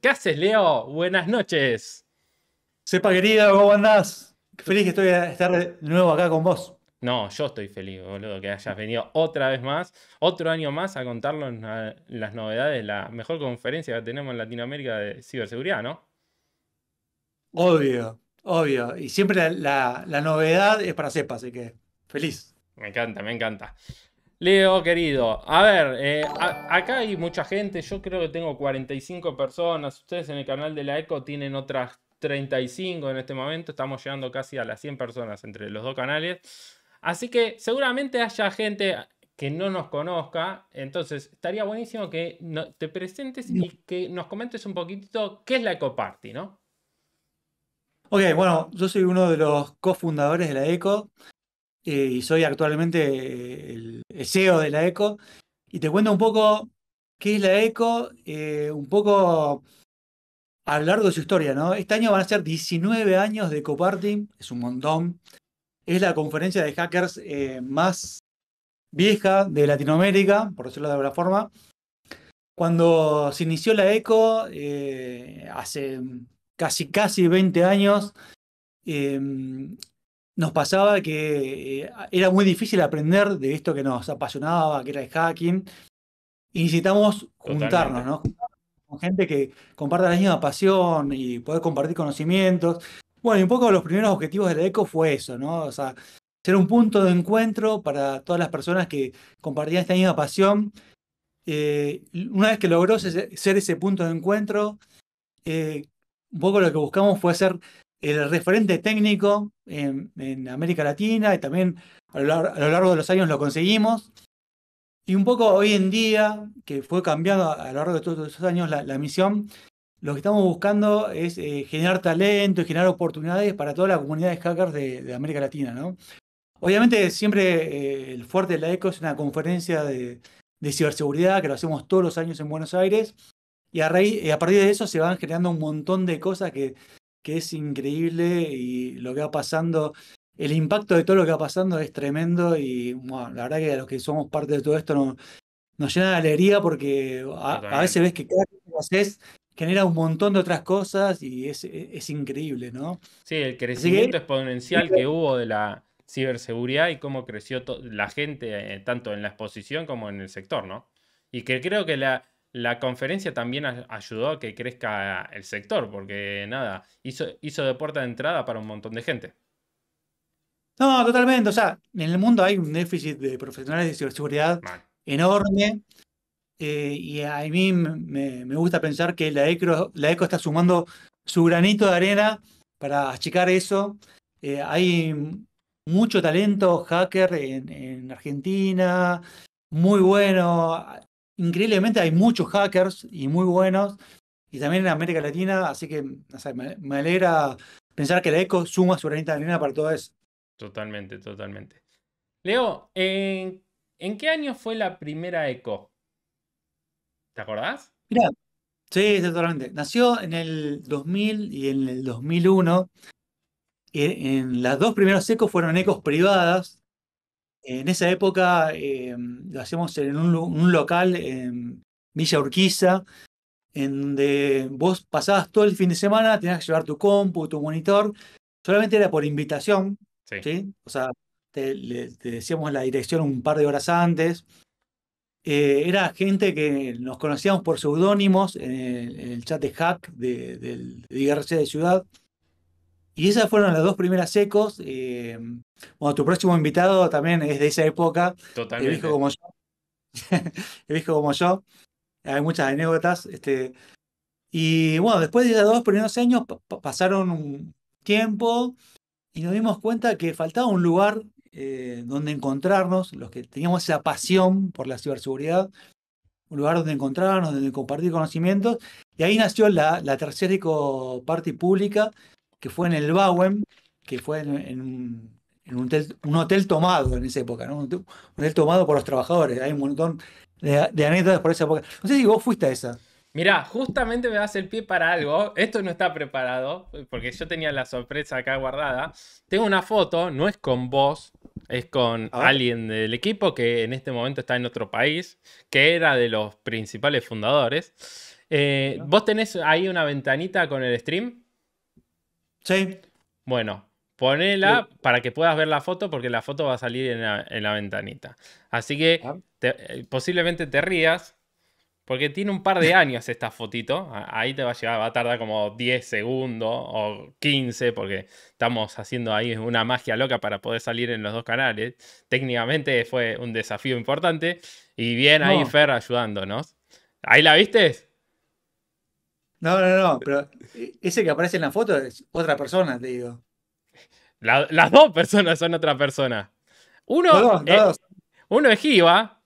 ¿Qué haces, Leo? Buenas noches. Sepa, querido, ¿cómo andás? Feliz que estoy de estar nuevo acá con vos. No, yo estoy feliz, boludo, que hayas venido otra vez más, otro año más a contarnos las novedades, la mejor conferencia que tenemos en Latinoamérica de ciberseguridad, ¿no? Obvio, obvio. Y siempre la, la novedad es para Sepa, así que feliz. Me encanta, me encanta. Leo, querido, a ver, eh, acá hay mucha gente, yo creo que tengo 45 personas, ustedes en el canal de la ECO tienen otras 35 en este momento, estamos llegando casi a las 100 personas entre los dos canales, así que seguramente haya gente que no nos conozca, entonces estaría buenísimo que te presentes y que nos comentes un poquitito qué es la ECO Party, ¿no? Ok, bueno, yo soy uno de los cofundadores de la ECO. Eh, y soy actualmente eh, el CEO de la ECO. Y te cuento un poco qué es la ECO, eh, un poco a lo largo de su historia, ¿no? Este año van a ser 19 años de CoParting es un montón. Es la conferencia de hackers más vieja de Latinoamérica, por decirlo de alguna forma. Cuando se inició la ECO, hace casi, casi 20 años, nos pasaba que eh, era muy difícil aprender de esto que nos apasionaba, que era el hacking, y necesitamos juntarnos, ¿no? con gente que comparta la misma pasión y poder compartir conocimientos. Bueno, y un poco los primeros objetivos de la ECO fue eso, ¿no? O sea, ser un punto de encuentro para todas las personas que compartían esta misma pasión. Eh, una vez que logró ser ese punto de encuentro, eh, un poco lo que buscamos fue hacer el referente técnico en, América Latina y también a lo, largo, de los años lo conseguimos. Y un poco hoy en día, que fue cambiando a lo largo de todos esos años la, misión, lo que estamos buscando es eh, generar talento y generar oportunidades para toda la comunidad de hackers de, América Latina. ¿no? Obviamente siempre eh, el fuerte de la ECO es una conferencia de, ciberseguridad que lo hacemos todos los años en Buenos Aires y a, a partir de eso se van generando un montón de cosas que que es increíble y lo que va pasando, el impacto de todo lo que va pasando es tremendo y la verdad que a los que somos parte de todo esto nos llena de alegría porque a, veces ves que cada que haces genera un montón de otras cosas y es, increíble, ¿no? Sí, el crecimiento exponencial este que hubo de la ciberseguridad y cómo creció la gente, eh, tanto en la exposición como en el sector, ¿no? Y que creo que la, la conferencia también ayudó a que crezca el sector, porque nada, hizo, de puerta de entrada para un montón de gente. No, totalmente. O sea, en el mundo hay un déficit de profesionales de ciberseguridad enorme. Eh, y a mí me, gusta pensar que la ECO, e está sumando su granito de arena para achicar eso. Eh, hay mucho talento hacker en Argentina, muy bueno increíblemente hay muchos hackers y muy buenos, y también en América Latina, así que me, alegra pensar que la ECO suma su granita de arena para todo eso. Totalmente, totalmente. Leo, ¿en, qué año fue la primera ECO? ¿Te acordás? sí, totalmente. Nació en el 2000 y en el 2001. Eh, en, las dos primeras ECO fueron ECOs privadas, en esa época em, lo hacíamos en un, local en Villa Urquiza, en donde vos pasabas todo el fin de semana, tenías que llevar tu compu, tu monitor, solamente era por invitación, ¿sí? O sea, te, decíamos la dirección un par de horas antes. Eh, era gente que nos conocíamos por seudónimos en, el chat de hack de, del de Ciudad. Y esas fueron las dos primeras ecos. Em, bueno, tu próximo invitado también es de esa época. Totalmente. El como yo. el viejo como yo. Hay muchas anécdotas. Este, y bueno, después de esos dos primeros años pasaron un tiempo y nos dimos cuenta que faltaba un lugar eh, donde encontrarnos, los que teníamos esa pasión por la ciberseguridad, un lugar donde encontrarnos, donde compartir conocimientos. Y ahí nació la, la tercera parte Pública, que fue en el Bauen, que fue en, un un hotel, tomado en esa época, ¿no? un, hotel, tomado por los trabajadores. Hay un montón de, anécdotas por esa época. No sé si vos fuiste a esa. Mirá, justamente me das el pie para algo. Esto no está preparado, porque yo tenía la sorpresa acá guardada. Tengo una foto, no es con vos, es con alguien del equipo que en este momento está en otro país, que era de los principales fundadores. Eh, ¿Vos tenés ahí una ventanita con el stream? Sí. Bueno, Ponela para que puedas ver la foto, porque la foto va a salir en la, ventanita. Así que ah. eh, posiblemente te rías, porque tiene un par de años esta fotito. Ahí te va a llevar, va a tardar como 10 segundos o 15, porque estamos haciendo ahí una magia loca para poder salir en los dos canales. Técnicamente fue un desafío importante. Y bien ahí Fer ayudándonos. ¿Ahí la viste? No, no, no, pero eh, ese que aparece en la foto es otra persona, te digo las dos personas son otra persona. Uno, uno es Jiva,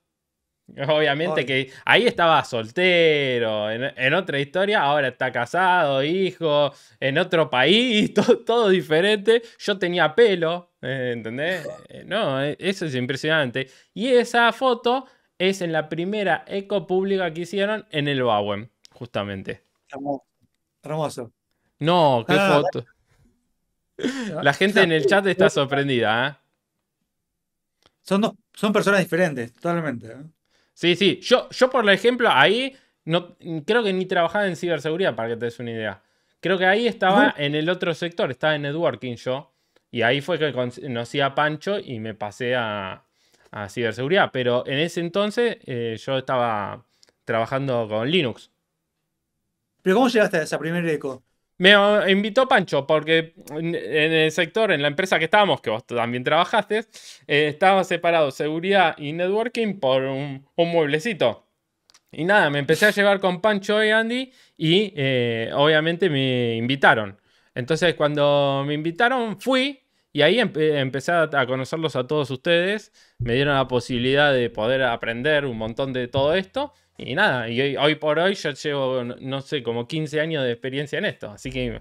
obviamente que ahí estaba soltero, en, otra historia, ahora está casado, hijo, en otro país, todo diferente. Yo tenía pelo, eh, ¿entendés? Eh, no, eh, eso es impresionante. Y esa foto es en la primera eco pública que hicieron en el Bowen, justamente. Hermoso. No, qué ah, foto. La gente en el chat está sorprendida. ¿eh? Son, son personas diferentes, totalmente. ¿eh? Sí, sí. Yo, yo, por ejemplo, ahí no, creo que ni trabajaba en ciberseguridad, para que te des una idea. Creo que ahí estaba en el otro sector, estaba en networking yo. Y ahí fue que conocí a Pancho y me pasé a, ciberseguridad. Pero en ese entonces eh, yo estaba trabajando con Linux. ¿Pero cómo llegaste a esa primer eco? Me invitó Pancho porque en el sector, en la empresa que estábamos, que vos también trabajaste, eh, estaba separado seguridad y networking por un, mueblecito. Y nada, me empecé a llevar con Pancho y Andy y eh, obviamente me invitaron. Entonces cuando me invitaron fui y ahí empecé a conocerlos a todos ustedes. Me dieron la posibilidad de poder aprender un montón de todo esto. Y nada, y hoy, por hoy yo llevo, no sé, como 15 años de experiencia en esto. Así que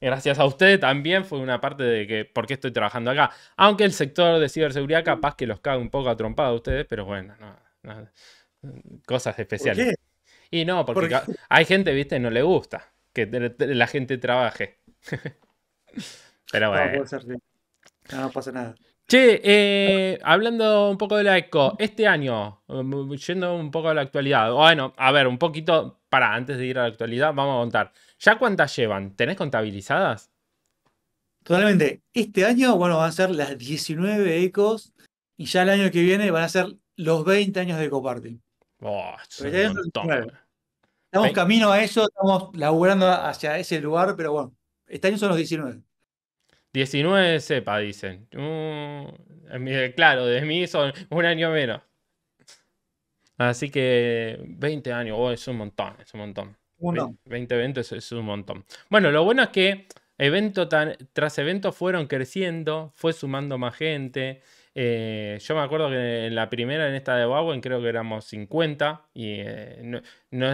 gracias a ustedes también fue una parte de que por qué estoy trabajando acá. Aunque el sector de ciberseguridad capaz que los cae un poco atrompado a ustedes, pero bueno, cosas especiales. Y no, porque hay gente, viste, no le gusta que la gente trabaje. pero bueno. no pasa nada. Che, eh, hablando un poco de la ECO, este año, um, um, yendo un poco a la actualidad, bueno, a ver, un poquito, para, antes de ir a la actualidad, vamos a contar. ¿Ya cuántas llevan? ¿Tenés contabilizadas? Totalmente. Este año, bueno, van a ser las 19 ECOs y ya el año que viene van a ser los 20 años de Eco Oh, Estamos camino a eso, estamos laburando hacia ese lugar, pero bueno, este año son los 19. 19 sepa, dicen. Mm, claro, de mí son un año menos. Así que 20 años, oh, es un montón, es un montón. 20, eventos es, un montón. Bueno, lo bueno es que evento tras evento fueron creciendo, fue sumando más gente. Eh, yo me acuerdo que en la primera, en esta de Bowen, creo que éramos 50. Y eh, no,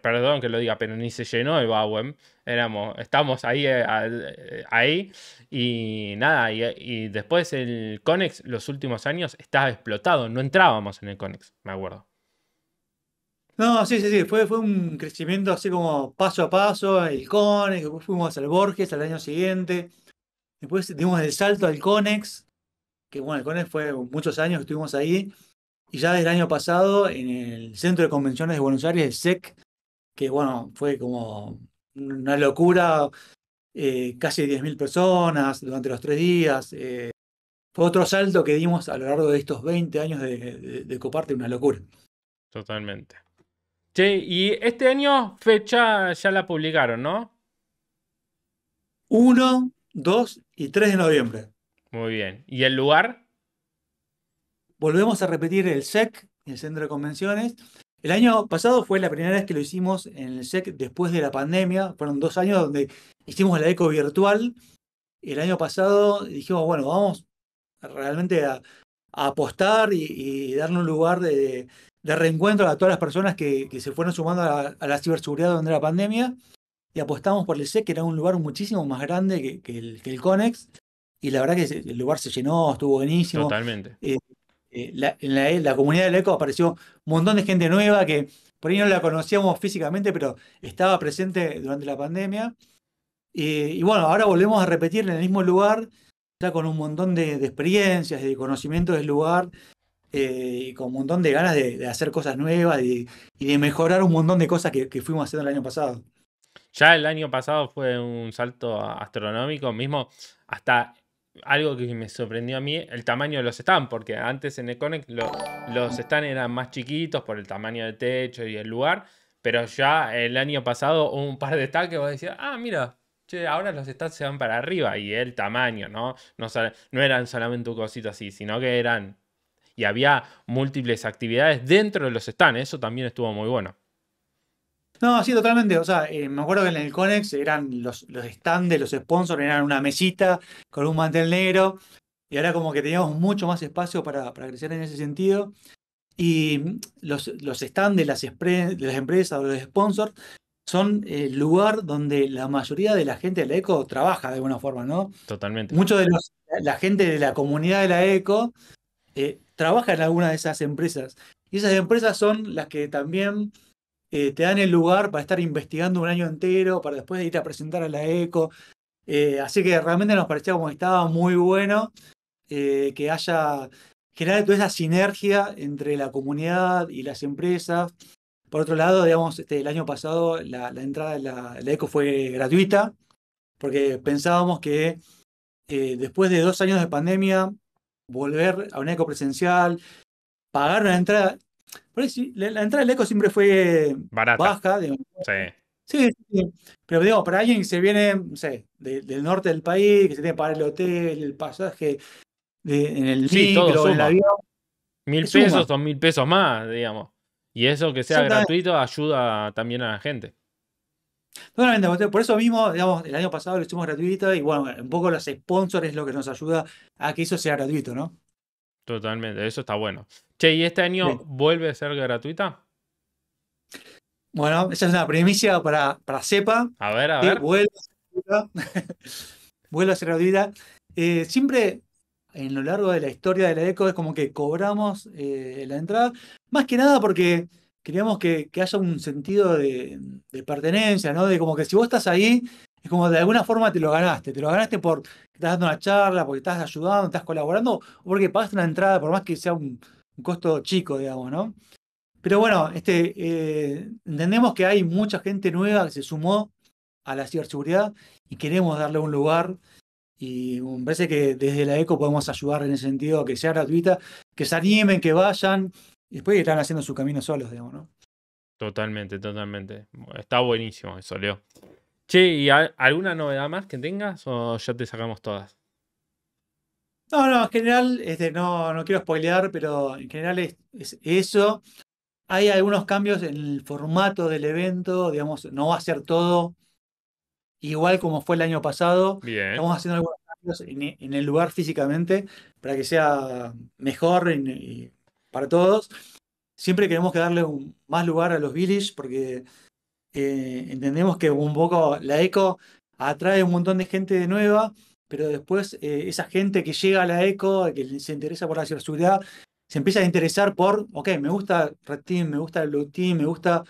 perdón que lo diga, pero ni se llenó el Bowen. Éramos, estábamos ahí, eh, ahí. Y nada, y, después el Conex, los últimos años, estaba explotado. No entrábamos en el Conex, me acuerdo. No, sí, sí, sí. Fue, fue un crecimiento así como paso a paso. El Conex, después fuimos al Borges al año siguiente. Después dimos el salto al Conex que bueno, Halcones fue muchos años que estuvimos ahí, y ya desde el año pasado en el Centro de Convenciones de Buenos Aires, el SEC, que bueno, fue como una locura, eh, casi 10.000 personas durante los tres días. Eh, fue otro salto que dimos a lo largo de estos 20 años de, coparte, una locura. Totalmente. Che, y este año fecha ya la publicaron, ¿no? 1, 2 y 3 de noviembre. Muy bien. ¿Y el lugar? Volvemos a repetir el SEC, el Centro de Convenciones. El año pasado fue la primera vez que lo hicimos en el SEC después de la pandemia. Fueron dos años donde hicimos la eco virtual. El año pasado dijimos, bueno, vamos realmente a, apostar y, darle un lugar de, de, reencuentro a todas las personas que, que se fueron sumando a la, ciberseguridad durante la pandemia. Y apostamos por el SEC, que era un lugar muchísimo más grande que, el, que el CONEX y la verdad que el lugar se llenó, estuvo buenísimo. Totalmente. Eh, eh, la, en la, la, comunidad del ECO apareció un montón de gente nueva que por ahí no la conocíamos físicamente, pero estaba presente durante la pandemia. y bueno, ahora volvemos a repetir en el mismo lugar, ya con un montón de, experiencias, de conocimiento del lugar eh, y con un montón de ganas de, hacer cosas nuevas y, de mejorar un montón de cosas que, que fuimos haciendo el año pasado. Ya el año pasado fue un salto astronómico, mismo hasta algo que me sorprendió a mí, el tamaño de los stands, porque antes en el los stands eran más chiquitos por el tamaño del techo y el lugar, pero ya el año pasado hubo un par de stands que vos decías, ah, mira, che, ahora los stands se van para arriba y el tamaño, ¿no? No, no eran solamente un cosito así, sino que eran... Y había múltiples actividades dentro de los stands, eso también estuvo muy bueno. No, sí, totalmente. O sea, eh, me acuerdo que en el Conex eran los, los stands los sponsors, eran una mesita con un mantel negro. Y ahora como que teníamos mucho más espacio para, para crecer en ese sentido. Y los, los stands de las, empresas o los sponsors son el lugar donde la mayoría de la gente de la ECO trabaja de alguna forma, ¿no? Totalmente. Mucho de la gente de la comunidad de la ECO eh, trabaja en alguna de esas empresas. Y esas empresas son las que también eh, te dan el lugar para estar investigando un año entero, para después irte a presentar a la ECO. Eh, así que realmente nos parecía como que estaba muy bueno eh, que haya generado toda esa sinergia entre la comunidad y las empresas. Por otro lado, digamos, este, el año pasado la, entrada de la, la, ECO fue gratuita, porque pensábamos que después de dos años de pandemia, volver a una ECO presencial, pagar una entrada la, entrada del Eco siempre fue Barata. baja. Digamos. Sí. pero digo, para alguien que se viene, del norte del país, que se tiene que pagar el hotel, el pasaje, en el sí, en el avión. Mil pesos son mil pesos más, digamos. Y eso que sea gratuito ayuda también a la gente. por eso mismo, digamos, el año pasado lo hicimos gratuito y bueno, un poco los sponsors es lo que nos ayuda a que eso sea gratuito, ¿no? Totalmente, eso está bueno. Che, ¿y este año vuelve a ser gratuita? Bueno, esa es una primicia para, para CEPA. A ver, a ver. Vuelve a ser gratuita. Eh, siempre en lo largo de la historia de la ECO es como que cobramos eh, la entrada, más que nada porque queríamos que, haya un sentido de, de, pertenencia, ¿no? De como que si vos estás ahí, es como de alguna forma te lo ganaste. Te lo ganaste por estás dando una charla, porque estás ayudando, estás colaborando, o porque pagaste una entrada, por más que sea un, costo chico, digamos, ¿no? Pero bueno, este, eh, entendemos que hay mucha gente nueva que se sumó a la ciberseguridad y queremos darle un lugar. Y me parece que desde la ECO podemos ayudar en ese sentido, que sea gratuita, que se animen, que vayan, y después que están haciendo su camino solos, digamos, ¿no? Totalmente, totalmente. Está buenísimo eso, Leo. Che, ¿y alguna novedad más que tengas o ya te sacamos todas? No, no, en general, este, no, no quiero spoilear, pero en general es, eso. Hay algunos cambios en el formato del evento, digamos, no va a ser todo igual como fue el año pasado. Bien. Estamos haciendo algunos cambios en, el lugar físicamente para que sea mejor para todos. Siempre queremos que darle más lugar a los village porque entendemos que un poco la eco atrae un montón de gente de nueva, pero después eh, esa gente que llega a la eco, que se interesa por la ciberseguridad, se empieza a interesar por, ok, me gusta Red Team, me gusta Blue Team, me gusta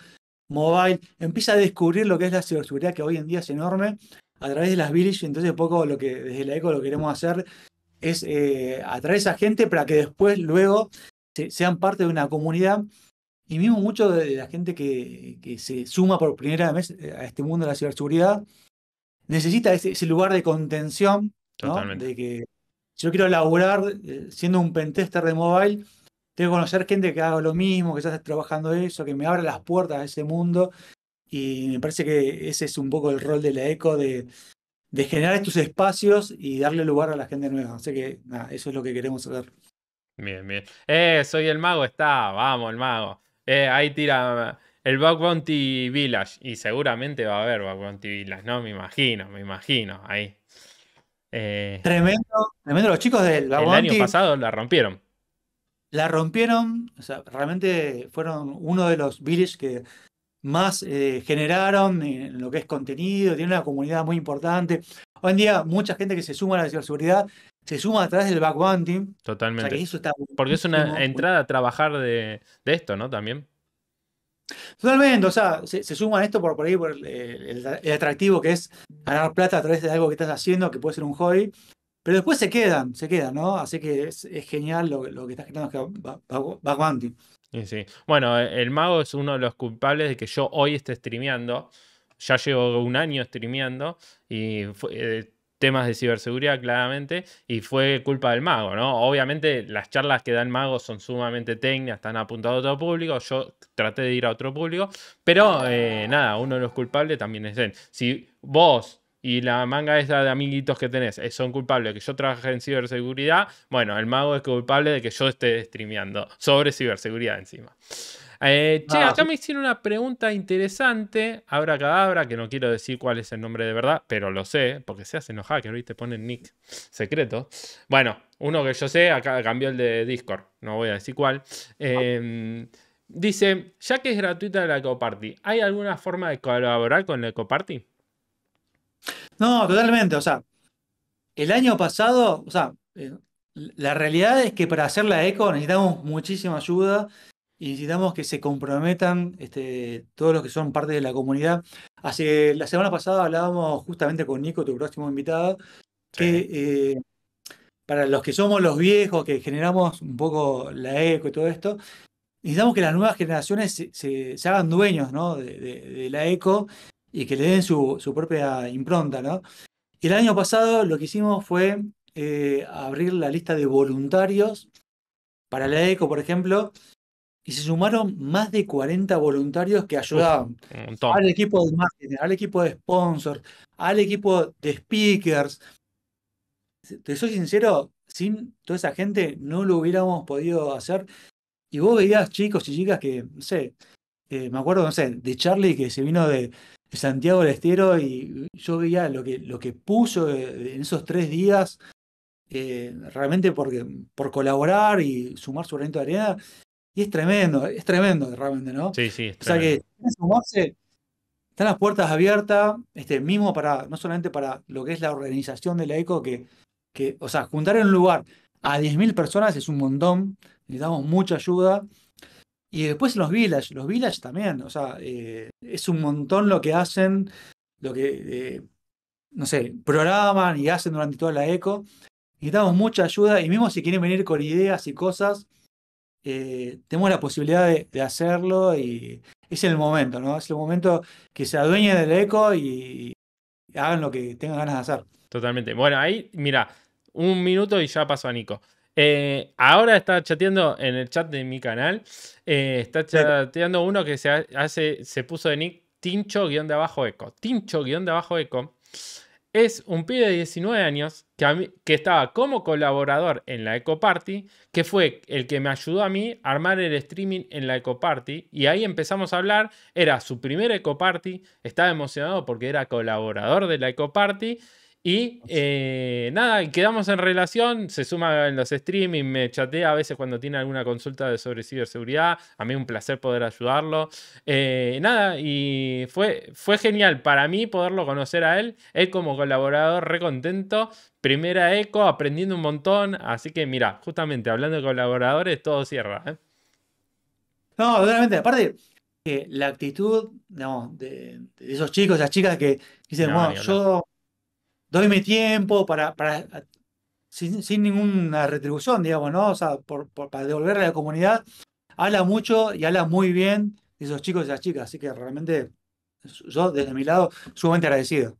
Mobile, empieza a descubrir lo que es la ciberseguridad, que hoy en día es enorme, a través de las Village, entonces poco lo que desde la eco lo queremos hacer es eh, atraer a esa gente para que después, luego, sean parte de una comunidad y mismo mucho de la gente que, se suma por primera vez eh, a este mundo de la ciberseguridad necesita ese, lugar de contención, De que yo quiero laburar eh, siendo un pentester de mobile, tengo que conocer gente que haga lo mismo, que ya esté trabajando eso, que me abre las puertas a ese mundo. Y me parece que ese es un poco el rol de la ECO, de, de generar estos espacios y darle lugar a la gente nueva. Así que nada, eso es lo que queremos hacer. Bien, bien. ¡Eh! Soy el mago, está. Vamos, el mago. Eh, ahí tira el Bug Bounty Village. Y seguramente va a haber Bug Bounty Village, ¿no? Me imagino, me imagino. Ahí. Eh, tremendo, tremendo. Los chicos del Bug El año pasado la rompieron. La rompieron. O sea, realmente fueron uno de los villages que más eh, generaron en lo que es contenido. Tiene una comunidad muy importante. Hoy en día, mucha gente que se suma a la ciberseguridad se suma a través del back Totalmente. Porque es una pues. entrada a trabajar de, esto, ¿no? También. Totalmente, o sea, se, suma a esto por, por ahí, por el, atractivo que es ganar plata a través de algo que estás haciendo, que puede ser un hobby, pero después se quedan, se quedan, ¿no? Así que es, genial lo, que estás creando Back bounty. Sí, sí. Bueno, e, el mago es uno de los culpables de que yo hoy esté streameando. Ya llevo un año streameando y fue, eh, temas de ciberseguridad claramente y fue culpa del mago, ¿no? Obviamente las charlas que da el mago son sumamente técnicas, están apuntadas a otro público, yo traté de ir a otro público, pero eh, nada, uno de los culpables también es él. Si vos y la manga esa de amiguitos que tenés eh, son culpables de que yo trabaje en ciberseguridad, bueno, el mago es culpable de que yo esté streameando sobre ciberseguridad encima. Eh, che, acá me hicieron una pregunta interesante. Abra cadabra, que no quiero decir cuál es el nombre de verdad, pero lo sé, porque se hacen que que te Ponen nick secreto. Bueno, uno que yo sé, acá cambió el de Discord, no voy a decir cuál. Em, dice, ya que es gratuita la ecoparty, ¿hay alguna forma de colaborar con la ecoparty? No, totalmente. O sea, el año pasado, o sea, eh, la realidad es que para hacer la eco necesitamos muchísima ayuda y necesitamos que se comprometan este, todos los que son parte de la comunidad. Hace la semana pasada hablábamos justamente con Nico, tu próximo invitado, que eh, para los que somos los viejos, que generamos un poco la eco y todo esto, necesitamos que las nuevas generaciones se, hagan dueños de, la eco y que le den su, propia impronta. Y el año pasado lo que hicimos fue eh, abrir la lista de voluntarios para la ECO, por ejemplo, y se sumaron más de 40 voluntarios que ayudaban al equipo de marketing, al equipo de sponsors, al equipo de speakers. Te soy sincero, sin toda esa gente no lo hubiéramos podido hacer. Y vos veías chicos y chicas que, no sé, eh, me acuerdo, no sé, de Charlie que se vino de Santiago del Estero y yo veía lo que, lo que puso eh, en esos tres días, eh, realmente porque, por colaborar y sumar su granito de arena. Y es tremendo, es tremendo realmente, ¿no? Sí, sí, O sea que están las puertas abiertas, este, mismo para, no solamente para lo que es la organización de la ECO, que, que o sea, juntar en un lugar a 10.000 personas es un montón, necesitamos mucha ayuda. Y después los village, los villages también, o sea, eh, es un montón lo que hacen, lo que, eh, no sé, programan y hacen durante toda la ECO. Necesitamos mucha ayuda y mismo si quieren venir con ideas y cosas, eh, tenemos la posibilidad de, hacerlo y es el momento, ¿no? Es el momento que se adueñen del eco y, hagan lo que tengan ganas de hacer. Totalmente. Bueno, ahí, mira, un minuto y ya pasó a Nico. Eh, ahora está chateando en el chat de mi canal. Eh, está chateando uno que se hace, se puso de Nick Tincho guión de abajo eco. Tincho guión de abajo eco es un pibe de 19 años que, estaba como colaborador en la Eco Party, que fue el que me ayudó a mí a armar el streaming en la Eco Party. Y ahí empezamos a hablar. Era su primer Eco Party, estaba emocionado porque era colaborador de la Eco Party y eh, nada, quedamos en relación, se suma en los streaming, me chatea a veces cuando tiene alguna consulta sobre ciberseguridad, a mí un placer poder ayudarlo. Eh, nada, y fue, fue genial para mí poderlo conocer a él, él como colaborador recontento, primera eco, aprendiendo un montón, así que mira, justamente hablando de colaboradores, todo cierra. ¿eh? No, realmente, aparte, la actitud de, esos chicos, esas chicas que dicen, bueno, yo doy mi tiempo para, para sin, ninguna retribución, digamos, ¿no? O sea, para devolverle a la comunidad, habla mucho y habla muy bien esos chicos y las chicas. Así que realmente yo, desde mi lado, sumamente agradecido.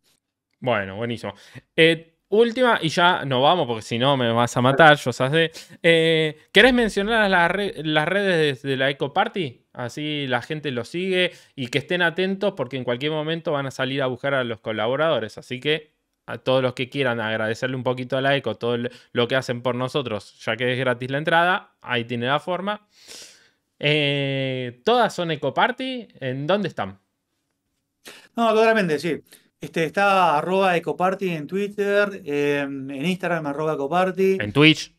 Bueno, buenísimo. Eh, última, y ya nos vamos, porque si no me vas a matar, yo sabes eh, de. ¿Querés mencionar las, las redes de, de la Eco Party? Así la gente lo sigue y que estén atentos porque en cualquier momento van a salir a buscar a los colaboradores. Así que a todos los que quieran agradecerle un poquito a la ECO todo lo que hacen por nosotros, ya que es gratis la entrada, ahí tiene la forma. Eh, todas son Eco Party, ¿en dónde están? No, totalmente, sí. Este, está arroba ecoparty en Twitter, em, en Instagram arroba ecoparty. En Twitch.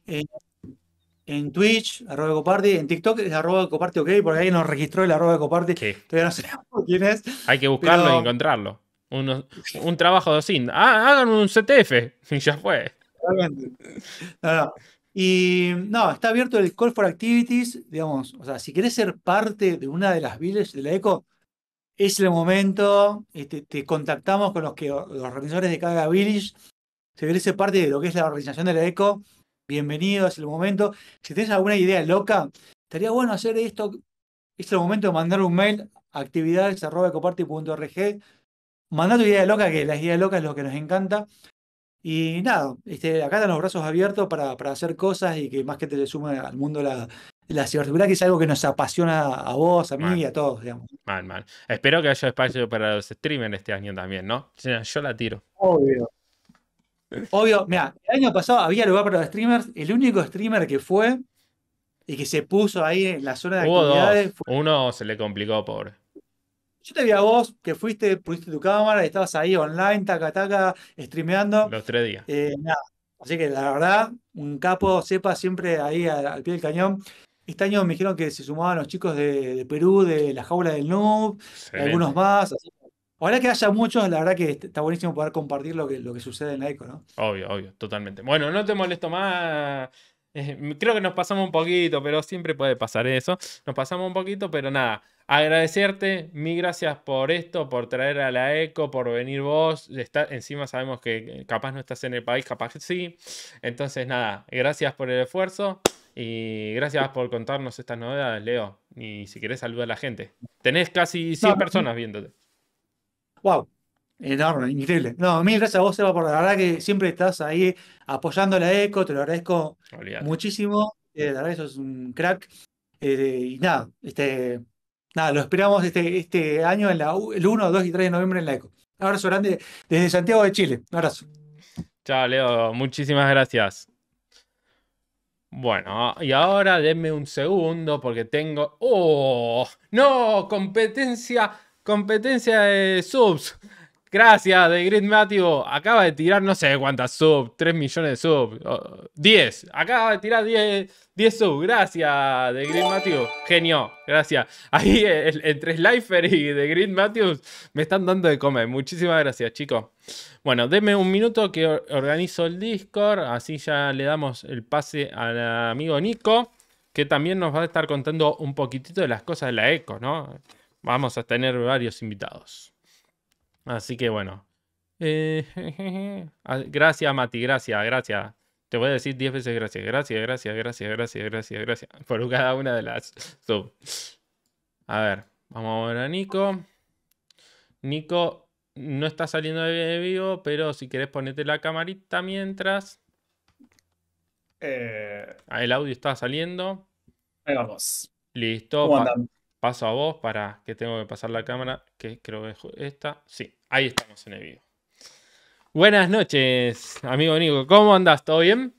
en Twitch, arroba ecoparty. En TikTok es arroba ecoparty, ok, porque ahí nos registró el arroba ecoparty. Todavía no sabemos quién es. Hay que buscarlo y encontrarlo un trabajo de Ah, hagan un CTF. Y ya fue. Y no, está abierto el Call for Activities, digamos, o sea, si querés ser parte de una de las villas de la ECO, es el momento, este, te contactamos con los, que, los organizadores de cada village. Si querés ser parte de lo que es la organización de la ECO, bienvenido, es el momento. Si tenés alguna idea loca, estaría bueno hacer esto. Es el momento de mandar un mail a Mandá tu idea loca, que las ideas locas es lo que nos encanta. Y nada, este, acá están los brazos abiertos para, hacer cosas y que más que te le sume al mundo la, la ciberseguridad, que es algo que nos apasiona a vos, a mí y a todos, digamos. Mal, man. Espero que haya espacio para los streamers este año también, ¿no? Yo la tiro. Obvio. Obvio, mira, el año pasado había lugar para los streamers. El único streamer que fue y que se puso ahí en la zona de actividades. Fue... Uno se le complicó, pobre. Yo te vi a vos que fuiste, pusiste tu cámara, estabas ahí online, taca, taca, streameando. Los tres días. Eh, nada. Así que la verdad, un capo sepa siempre ahí al, pie del cañón. Este año me dijeron que se sumaban los chicos de, Perú, de la jaula del noob, algunos más. ahora Ojalá que haya muchos, la verdad que está buenísimo poder compartir lo que, lo que sucede en la ECO, ¿no? Obvio, obvio, totalmente. Bueno, no te molesto más. Eh, creo que nos pasamos un poquito, pero siempre puede pasar eso. Nos pasamos un poquito, pero nada agradecerte, mil gracias por esto, por traer a la ECO, por venir vos. Está, encima sabemos que eh, capaz no estás en el país, capaz sí. Entonces, nada, gracias por el esfuerzo y gracias por contarnos estas novedades, Leo. Y si querés, saludar a la gente. Tenés casi 100 personas viéndote. ¡Wow! Enorme, increíble. No, mil gracias a vos, Eva, por la verdad que siempre estás ahí apoyando a la ECO, te lo agradezco muchísimo. Eh, la verdad, eso es un crack. Eh, y nada, este, nada, lo esperamos este, este año, el 1, 2 y 3 de noviembre en la ECO. Un abrazo grande desde Santiago de Chile. Un abrazo. Chao, Leo. Muchísimas gracias. Bueno, y ahora denme un segundo porque tengo... ¡Oh! ¡No! Competencia, competencia de subs. Gracias, The Green Matthew. Acaba de tirar no sé cuántas sub, 3 millones de sub, 10. Acaba de tirar 10, 10 sub. Gracias, The Green Matthew. Genio, gracias. Ahí entre Slifer y The Green Matthew me están dando de comer. Muchísimas gracias, chicos. Bueno, denme un minuto que organizo el Discord. Así ya le damos el pase al amigo Nico, que también nos va a estar contando un poquitito de las cosas de la ECO, ¿no? Vamos a tener varios invitados. Así que bueno. Eh, ah, gracias, Mati, gracias, gracias. Te voy a decir 10 veces gracias, gracias, gracias, gracias, gracias, gracias, gracias. Por cada una de las A ver, vamos a ver a Nico. Nico no está saliendo de vivo, pero si querés ponerte la camarita mientras. Eh. Ah, el audio está saliendo. vamos. Listo paso a vos para que tengo que pasar la cámara, que creo que es esta. Sí, ahí estamos en el video. Buenas noches, amigo Nico. ¿Cómo andás? ¿Todo bien?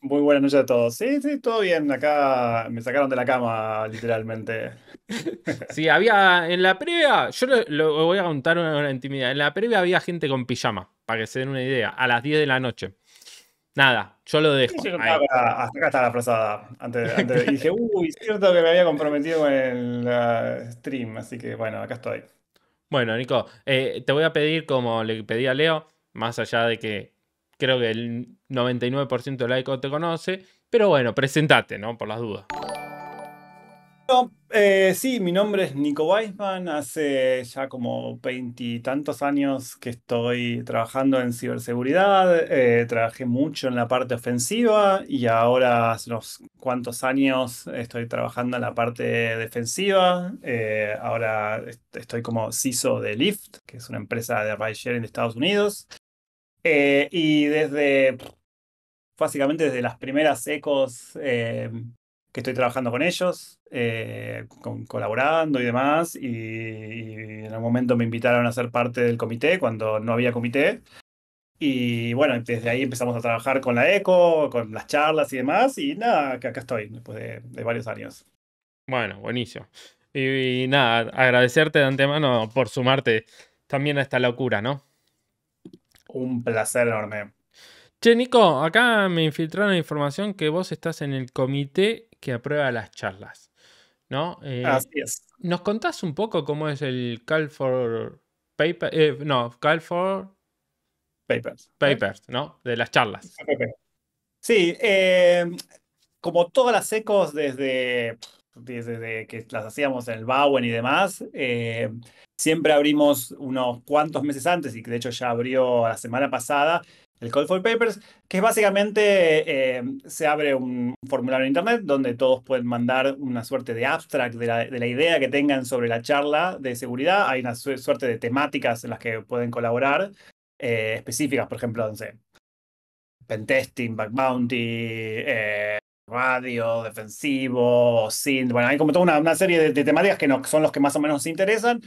Muy buenas noches a todos. Sí, sí, todo bien. Acá me sacaron de la cama, literalmente. Sí, había en la previa, yo lo, voy a contar una, intimidad. En la previa había gente con pijama, para que se den una idea, a las 10 de la noche. Nada, yo lo dejo. hasta, acá, está la frazada. Antes, dije, uy, cierto que me había comprometido con el stream, así que bueno, acá estoy. Bueno, Nico, eh, te voy a pedir, como le pedí a Leo, más allá de que creo que el 99% de laico te conoce, pero bueno, presentate, ¿no? Por las dudas. Eh, sí, mi nombre es Nico Weisman. Hace ya como veintitantos años que estoy trabajando en ciberseguridad. Eh, trabajé mucho en la parte ofensiva y ahora hace unos cuantos años estoy trabajando en la parte defensiva. Eh, ahora estoy como CISO de Lyft, que es una empresa de ride sharing de Estados Unidos. y desde básicamente desde las primeras ecos estoy trabajando con ellos, eh, colaborando y demás, y, en algún momento me invitaron a ser parte del comité cuando no había comité. Y bueno, desde ahí empezamos a trabajar con la ECO, con las charlas y demás, y nada, que acá estoy después de, varios años. Bueno, buenísimo. Y, nada, agradecerte de antemano por sumarte también a esta locura, ¿no? Un placer enorme. Che, Nico, acá me la información que vos estás en el comité que aprueba las charlas. ¿no? Eh, Así es. ¿Nos contás un poco cómo es el Call for Paper, eh, no, Call for Papers. Papers, ¿no? De las charlas. Sí, eh, como todas las ECOs desde, desde que las hacíamos en el Bowen y demás, siempre abrimos unos cuantos meses antes, y que de hecho ya abrió la semana pasada, el Call for Papers, que es básicamente eh, se abre un formulario en Internet donde todos pueden mandar una suerte de abstract de la, idea que tengan sobre la charla de seguridad. Hay una suerte de temáticas en las que pueden colaborar, eh, específicas, por ejemplo, sé, pentesting, back bounty, eh, radio, defensivo, sin. Bueno, hay como toda una, serie de, temáticas que son los que más o menos nos interesan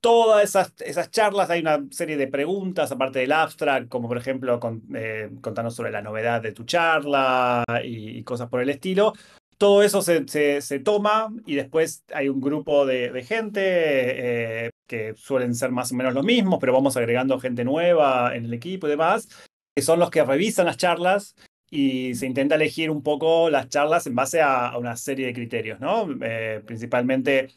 todas esas, esas, charlas hay una serie de preguntas, aparte del abstract, como por ejemplo, contarnos eh, contanos sobre la novedad de tu charla y, cosas por el estilo. Todo eso se, se, toma y después hay un grupo de, de gente eh, que suelen ser más o menos los mismos, pero vamos agregando gente nueva en el equipo y demás, que son los que revisan las charlas y se intenta elegir un poco las charlas en base a, una serie de criterios, ¿no? Eh, principalmente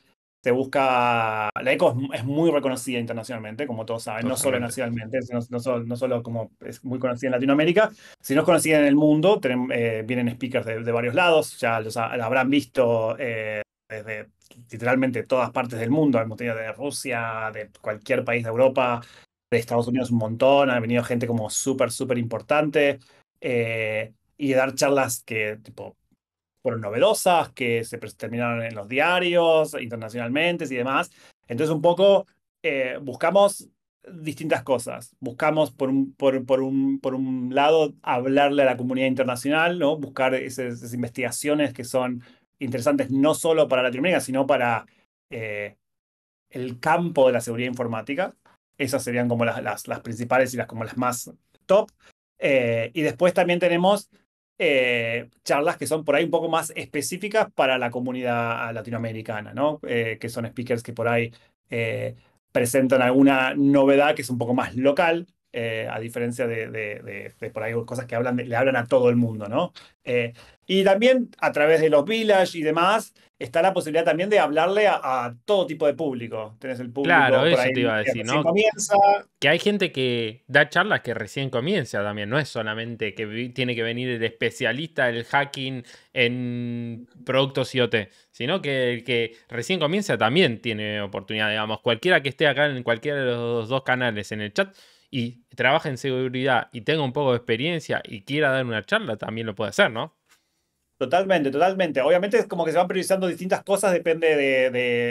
se busca, la ECO es, muy reconocida internacionalmente, como todos saben, no solo nacionalmente, no, solo, no, solo, como es muy conocida en Latinoamérica, sino es conocida en el mundo, eh, vienen speakers de, varios lados, ya los habrán visto eh, desde literalmente todas partes del mundo, hemos tenido de Rusia, de cualquier país de Europa, de Estados Unidos un montón, ha venido gente como súper, súper importante, eh, y dar charlas que tipo fueron novedosas, que se terminaron en los diarios internacionalmente y demás. Entonces, un poco eh, buscamos distintas cosas. Buscamos, por un, por, un, por un lado, hablarle a la comunidad internacional, ¿no? buscar esas, investigaciones que son interesantes no solo para la Latinoamérica, sino para eh, el campo de la seguridad informática. Esas serían como las, las, principales y las, como las más top. Eh, y después también tenemos eh, charlas que son por ahí un poco más específicas para la comunidad latinoamericana, ¿no? Eh, que son speakers que por ahí eh, presentan alguna novedad que es un poco más local, eh, a diferencia de, por ahí cosas que hablan le hablan a todo el mundo, ¿no? Eh, y también a través de los village y demás, está la posibilidad también de hablarle a, todo tipo de público. Tenés el público. Claro, eso te iba a decir, ¿no? Que hay gente que da charlas que recién comienza también, no es solamente que tiene que venir el especialista del hacking en productos IoT, sino que el que recién comienza también tiene oportunidad, digamos, cualquiera que esté acá en cualquiera de los dos canales en el chat y trabaja en seguridad y tenga un poco de experiencia y quiera dar una charla, también lo puede hacer, ¿no? Totalmente, totalmente. Obviamente es como que se van priorizando distintas cosas, depende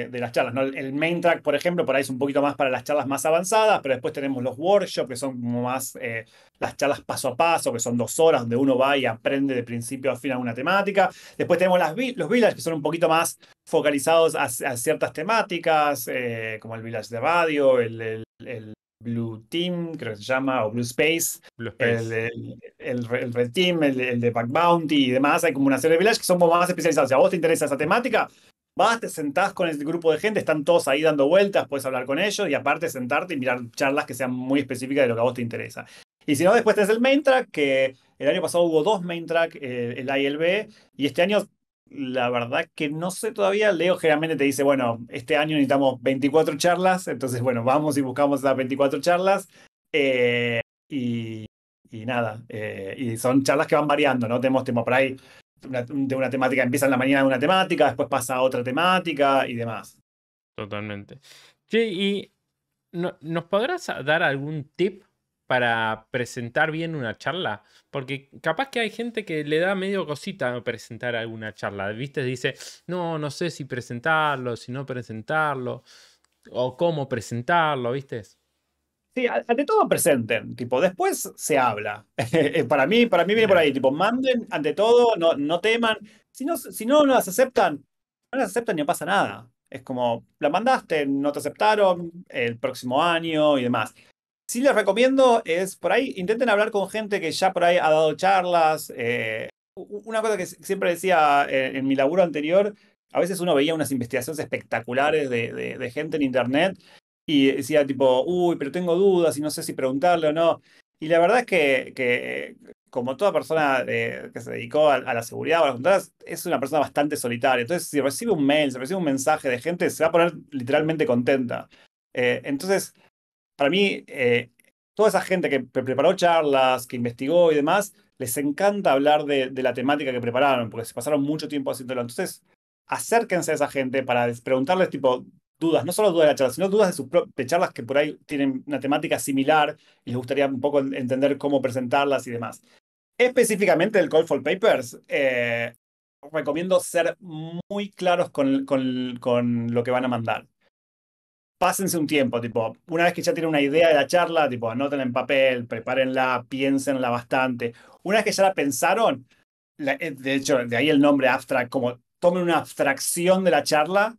de, las charlas. ¿no? El main track, por ejemplo, por ahí es un poquito más para las charlas más avanzadas, pero después tenemos los workshops, que son como más eh, las charlas paso a paso, que son dos horas donde uno va y aprende de principio a fin a una temática. Después tenemos las, los villages, que son un poquito más focalizados a, ciertas temáticas, eh, como el village de radio, el Blue Team, creo que se llama, o Blue Space, El, Red Team, el, de Pack Bounty y demás. Hay como una serie de village que son más especializados. Si a vos te interesa esa temática, vas, te sentás con el este grupo de gente, están todos ahí dando vueltas, puedes hablar con ellos y aparte sentarte y mirar charlas que sean muy específicas de lo que a vos te interesa. Y si no, después tenés el main track, que el año pasado hubo dos main track, eh, el A y el B, y este año la verdad que no sé todavía. Leo generalmente te dice, bueno, este año necesitamos 24 charlas, entonces, bueno, vamos y buscamos esas 24 charlas. Eh, y, y, nada, eh, y son charlas que van variando, ¿no? Tenemos tema por ahí de una temática, empieza en la mañana de una temática, después pasa a otra temática y demás. Totalmente. Sí, y ¿nos podrás dar algún tip para presentar bien una charla? Porque capaz que hay gente que le da medio cosita presentar alguna charla, ¿viste? Dice, no, no sé si presentarlo, si no presentarlo, o cómo presentarlo, ¿viste? Sí, ante todo presenten, tipo, después se habla. Eh, para mí, para mí viene por ahí, tipo, manden, ante todo, no, no teman. Si no, si no, las aceptan, no las aceptan y no pasa nada. Es como, la mandaste, no te aceptaron el próximo año y demás. Si les recomiendo es, por ahí, intenten hablar con gente que ya por ahí ha dado charlas. Eh, una cosa que siempre decía eh, en, mi laburo anterior, a veces uno veía unas investigaciones espectaculares de, gente en Internet y decía tipo, uy, pero tengo dudas y no sé si preguntarle o no. Y la verdad es que, como toda persona que se dedicó a, la seguridad o a las es una persona bastante solitaria. Entonces, si recibe un mail, si recibe un mensaje de gente, se va a poner literalmente contenta. Eh, entonces, para mí, eh, toda esa gente que preparó charlas, que investigó y demás, les encanta hablar de, la temática que prepararon, porque se pasaron mucho tiempo haciéndolo. Entonces, acérquense a esa gente para preguntarles tipo dudas, no solo dudas de la charla, sino dudas de, sus propias charlas que por ahí tienen una temática similar y les gustaría un poco entender cómo presentarlas y demás. Específicamente el Call for Papers, eh, recomiendo ser muy claros con lo que van a mandar pásense un tiempo, tipo, una vez que ya tienen una idea de la charla, tipo, anótenla en papel, prepárenla, piénsenla bastante. Una vez que ya la pensaron, eh, de hecho, de ahí el nombre abstract, como tomen una abstracción de la charla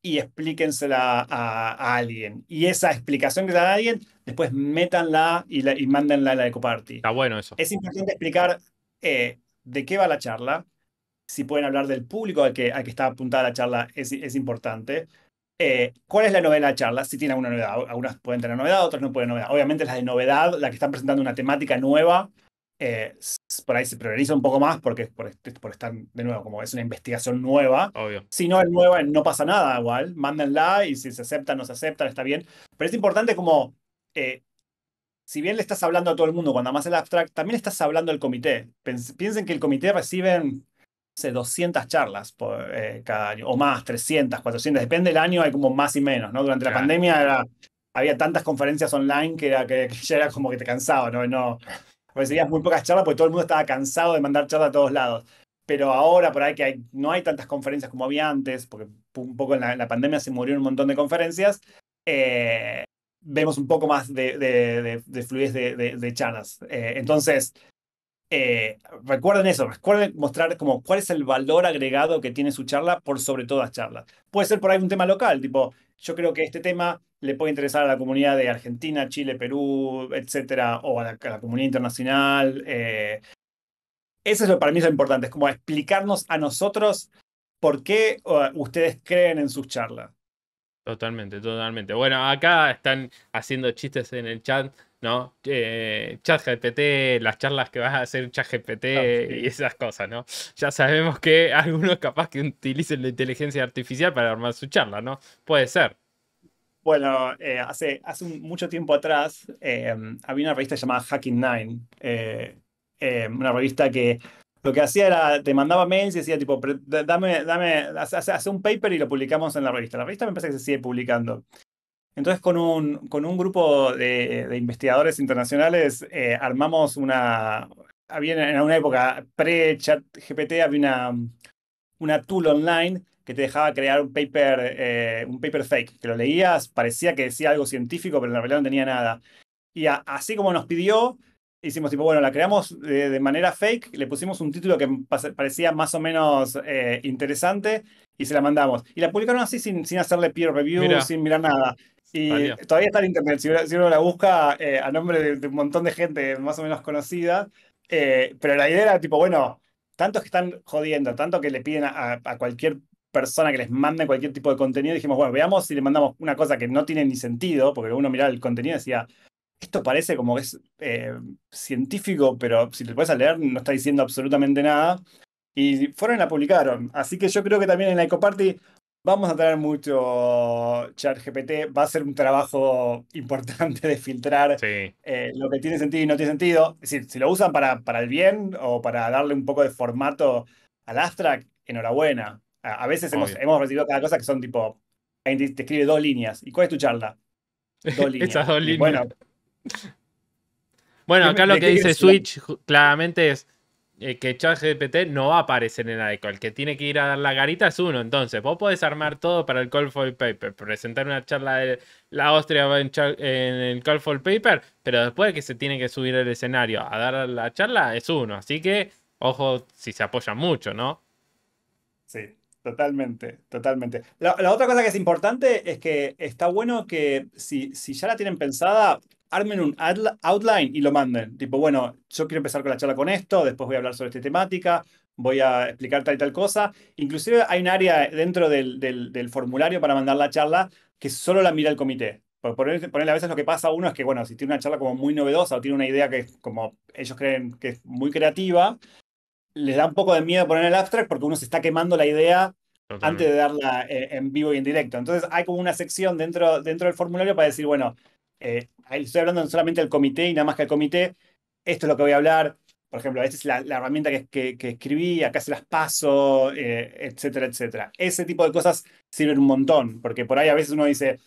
y explíquensela a, alguien. Y esa explicación que da a alguien, después métanla y, la, mándenla a la EcoParty. Está bueno eso. Es importante explicar eh, de qué va la charla. Si pueden hablar del público al que, que está apuntada la charla, es, es importante. Eh, ¿Cuál es la novela de charla? Si tiene alguna novedad. Algunas pueden tener novedad, otras no pueden tener novedad. Obviamente las de novedad, la que están presentando una temática nueva, eh, por ahí se prioriza un poco más porque por, estar, de nuevo, como es una investigación nueva. Si no es nueva, no pasa nada igual. Mándenla y si se acepta no se aceptan, está bien. Pero es importante como, eh, si bien le estás hablando a todo el mundo, cuando amas el abstract, también estás hablando al comité. piensen que el comité reciben 200 charlas por, eh, cada año, o más, 300, 400, depende del año, hay como más y menos, ¿no? Durante la pandemia había tantas conferencias online que, que, ya era como que te cansaba, ¿no? no recibías muy pocas charlas porque todo el mundo estaba cansado de mandar charlas a todos lados. Pero ahora por ahí que no hay tantas conferencias como había antes, porque un poco en la, pandemia se murieron un montón de conferencias, eh, vemos un poco más de, de, fluidez de, charlas. Eh, entonces, eh, recuerden eso, recuerden mostrar como cuál es el valor agregado que tiene su charla por sobre todas charlas. Puede ser por ahí un tema local, tipo, yo creo que este tema le puede interesar a la comunidad de Argentina, Chile, Perú, etcétera, o a la, comunidad internacional. Eh. Eso es lo para mí lo importante, es como explicarnos a nosotros por qué ustedes creen en sus charlas. Totalmente, totalmente. Bueno, acá están haciendo chistes en el chat ¿no? Eh, ChatGPT, las charlas que vas a hacer ChatGPT ah, y esas cosas, ¿no? Ya sabemos que algunos capaz que utilicen la inteligencia artificial para armar su charla, ¿no? Puede ser. Bueno, eh, hace, hace mucho tiempo atrás eh, había una revista llamada Hacking Nine, una revista que lo que hacía era, te mandaba mails y decía, tipo, dame, dame, hace, un paper y lo publicamos en la revista. La revista me parece que se sigue publicando. Entonces, con un, con un grupo de, de, investigadores internacionales eh, armamos una. Había en una época pre ChatGPT GPT, había una, una tool online que te dejaba crear un paper, eh, un paper fake. Que lo leías, parecía que decía algo científico, pero en realidad no tenía nada. Y así como nos pidió, hicimos tipo, bueno, la creamos de, manera fake, le pusimos un título que parecía más o menos eh, interesante y se la mandamos. Y la publicaron así sin, sin hacerle peer review, sin mirar nada. Y todavía está en internet, si uno, la busca eh, a nombre de, un montón de gente más o menos conocida, eh, pero la idea era tipo, bueno, tantos que están jodiendo, tanto que le piden a, cualquier persona que les mande cualquier tipo de contenido, dijimos, bueno, veamos si le mandamos una cosa que no tiene ni sentido, porque uno miraba el contenido y decía, esto parece como que es eh, científico, pero si te puedes leer no está diciendo absolutamente nada. Y fueron y la publicaron. Así que yo creo que también en la Ecoparty Vamos a tener mucho chat va a ser un trabajo importante de filtrar eh, lo que tiene sentido y no tiene sentido. Es decir, si lo usan para, para el bien o para darle un poco de formato al abstract, enhorabuena. A, veces hemos, hemos, recibido cada cosa que son tipo, te, escribe dos líneas. ¿Y cuál es tu charla? Esas dos líneas. bueno, bueno acá lo que dice Switch claramente es eh, que ChatGPT no va a aparecer en la El que tiene que ir a dar la garita es uno. Entonces, vos podés armar todo para el Call for Paper, presentar una charla de la Austria en, el Call for Paper, pero después que se tiene que subir el escenario a dar la charla es uno. Así que, ojo, si se apoya mucho, ¿no? Sí, totalmente, totalmente. La, otra cosa que es importante es que está bueno que si, si ya la tienen pensada, armen un outline y lo manden. Tipo, bueno, yo quiero empezar con la charla con esto, después voy a hablar sobre esta temática, voy a explicar tal y tal cosa. Inclusive hay un área dentro del, formulario para mandar la charla que solo la mira el comité. poner a veces lo que pasa a uno es que, bueno, si tiene una charla como muy novedosa o tiene una idea que como ellos creen que es muy creativa, les da un poco de miedo poner el abstract porque uno se está quemando la idea antes de darla eh, en vivo y en directo. Entonces hay como una sección dentro, dentro del formulario para decir, bueno, eh, estoy hablando solamente del comité y nada más que el comité, esto es lo que voy a hablar, por ejemplo, esta es la, herramienta que, escribí, acá se las paso, eh, etcétera, etcétera. Ese tipo de cosas sirven un montón, porque por ahí a veces uno dice,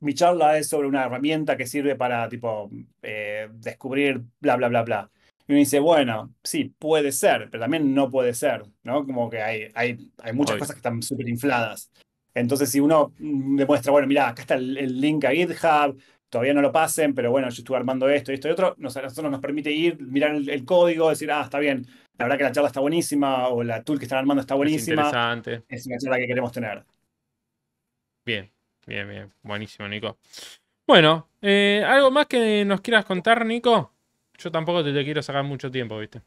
mi charla es sobre una herramienta que sirve para, tipo, eh, descubrir bla, bla, bla, bla. Y uno dice, bueno, sí, puede ser, pero también no puede ser, ¿no? Como que hay, hay, hay muchas cosas que están súper infladas. Entonces, si uno mm, demuestra, bueno, mira, acá está el, link a GitHub, todavía no lo pasen, pero bueno, yo estuve armando esto, y esto y otro, nos, nosotros nos permite ir, mirar el, código, decir, ah, está bien, la verdad que la charla está buenísima o la tool que están armando está buenísima. Es interesante. Es una charla que queremos tener. Bien, bien, bien. Buenísimo, Nico. Bueno, eh, ¿algo más que nos quieras contar, Nico? Yo tampoco te quiero sacar mucho tiempo, ¿viste?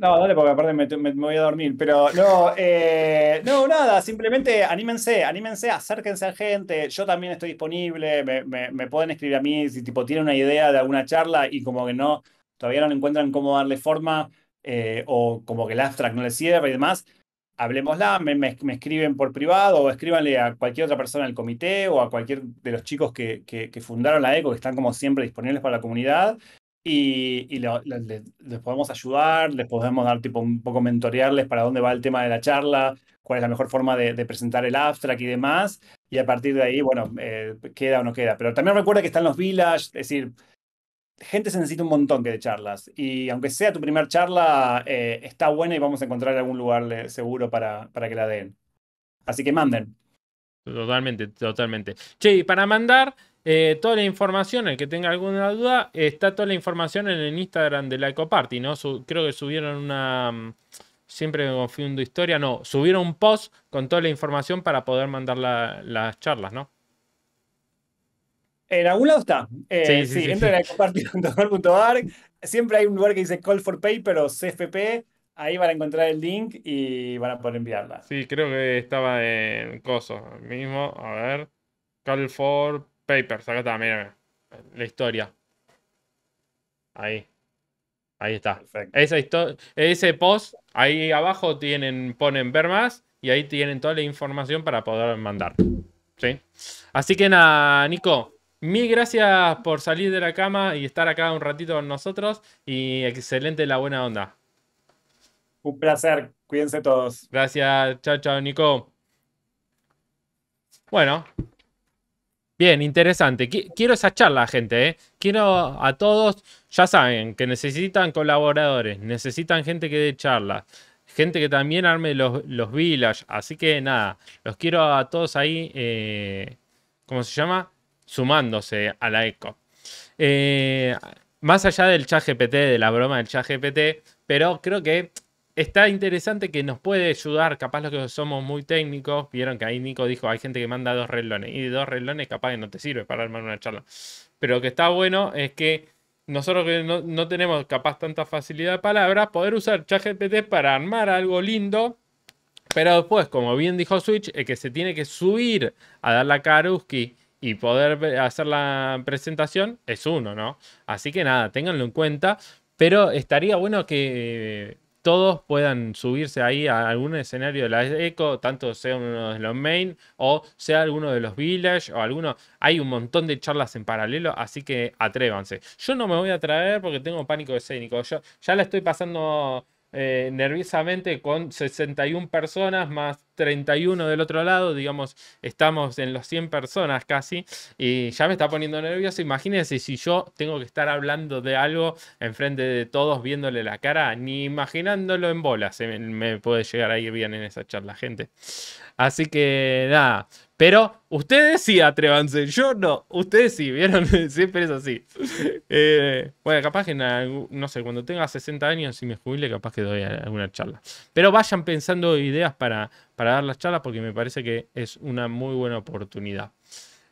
No, dale, porque aparte me, voy a dormir. Pero no, eh, no, nada, simplemente anímense, anímense, acérquense a gente. Yo también estoy disponible, me, pueden escribir a mí si tipo tienen una idea de alguna charla y como que no, todavía no encuentran cómo darle forma eh, o como que el abstract no les cierra y demás. Hablemosla, me, escriben por privado o escríbanle a cualquier otra persona del comité o a cualquier de los chicos que, que fundaron la ECO, que están como siempre disponibles para la comunidad y, les, podemos ayudar, les podemos dar tipo un poco mentorearles para dónde va el tema de la charla, cuál es la mejor forma de, presentar el abstract y demás. Y a partir de ahí, bueno, eh, queda o no queda. Pero también recuerda que están los villages. es decir, gente se necesita un montón que de charlas. Y aunque sea tu primera charla, eh, está buena y vamos a encontrar algún lugar seguro para, para que la den. Así que manden. Totalmente, totalmente. Che, para mandar, eh, toda la información, el que tenga alguna duda, está toda la información en el Instagram de la Ecoparty, ¿no? creo que subieron una. Mm, siempre me confundo historia, no. Subieron un post con toda la información para poder mandar las charlas, ¿no? Eh, en algún lado está. Eh, sí, sí, sí, en Siempre hay un lugar que dice Call for Pay, pero CFP. Ahí van a encontrar el link y van a poder enviarla. Sí, creo que estaba en Coso mismo. A ver. Call for Papers, acá está, La historia. Ahí. Ahí está. Esa ese post, ahí abajo tienen, ponen ver más y ahí tienen toda la información para poder mandar. ¿Sí? Así que nada, Nico, mil gracias por salir de la cama y estar acá un ratito con nosotros y excelente la buena onda. Un placer, cuídense todos. Gracias, chao, chao, Nico. Bueno, Bien, interesante. Quiero esa charla, gente. ¿eh? Quiero a todos, ya saben, que necesitan colaboradores, necesitan gente que dé charlas, gente que también arme los, los Así que nada, los quiero a todos ahí, eh, ¿cómo se llama? Sumándose a la ECO. Eh, más allá del chat GPT, de la broma del chat GPT, pero creo que está interesante que nos puede ayudar, capaz los que somos muy técnicos, vieron que ahí Nico dijo, hay gente que manda dos relones, y dos relones capaz que no te sirve para armar una charla. Pero lo que está bueno es que nosotros que no, tenemos capaz tanta facilidad de palabras, poder usar ChatGPT para armar algo lindo, pero después, como bien dijo Switch, el que se tiene que subir a dar la Karuski y poder hacer la presentación es uno, ¿no? Así que nada, ténganlo en cuenta, pero estaría bueno que todos puedan subirse ahí a algún escenario de la Eco, tanto sea uno de los main o sea alguno de los village o alguno. Hay un montón de charlas en paralelo, así que atrévanse. Yo no me voy a traer porque tengo pánico escénico. Yo ya la estoy pasando eh, nerviosamente con 61 personas más 31 del otro lado, digamos, estamos en los 100 personas casi, y ya me está poniendo nervioso. Imagínense si yo tengo que estar hablando de algo enfrente de todos, viéndole la cara, ni imaginándolo en bolas, me, eh, me puede llegar ahí bien en esa charla, gente. Así que nada, pero ustedes sí atrevanse, yo no. Ustedes sí, ¿vieron? Siempre es así. Eh, bueno, capaz que, no sé, cuando tenga 60 años y me jubile, capaz que doy alguna charla. Pero vayan pensando ideas para, dar las charlas porque me parece que es una muy buena oportunidad.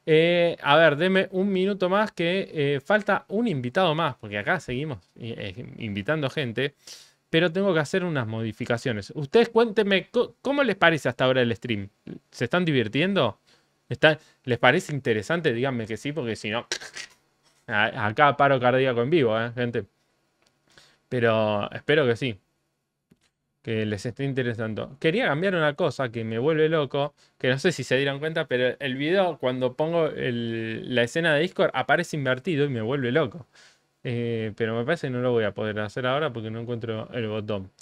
Eh, a ver, deme un minuto más que eh, falta un invitado más, porque acá seguimos invitando gente pero tengo que hacer unas modificaciones. Ustedes cuéntenme cómo les parece hasta ahora el stream. ¿Se están divirtiendo? ¿Les parece interesante? Díganme que sí, porque si no, acá paro cardíaco en vivo, ¿eh, gente. Pero espero que sí. Que les esté interesando. Quería cambiar una cosa que me vuelve loco. Que no sé si se dieron cuenta, pero el video, cuando pongo la escena de Discord, aparece invertido y me vuelve loco. Eh, pero me parece que no lo voy a poder hacer ahora porque no encuentro el botón.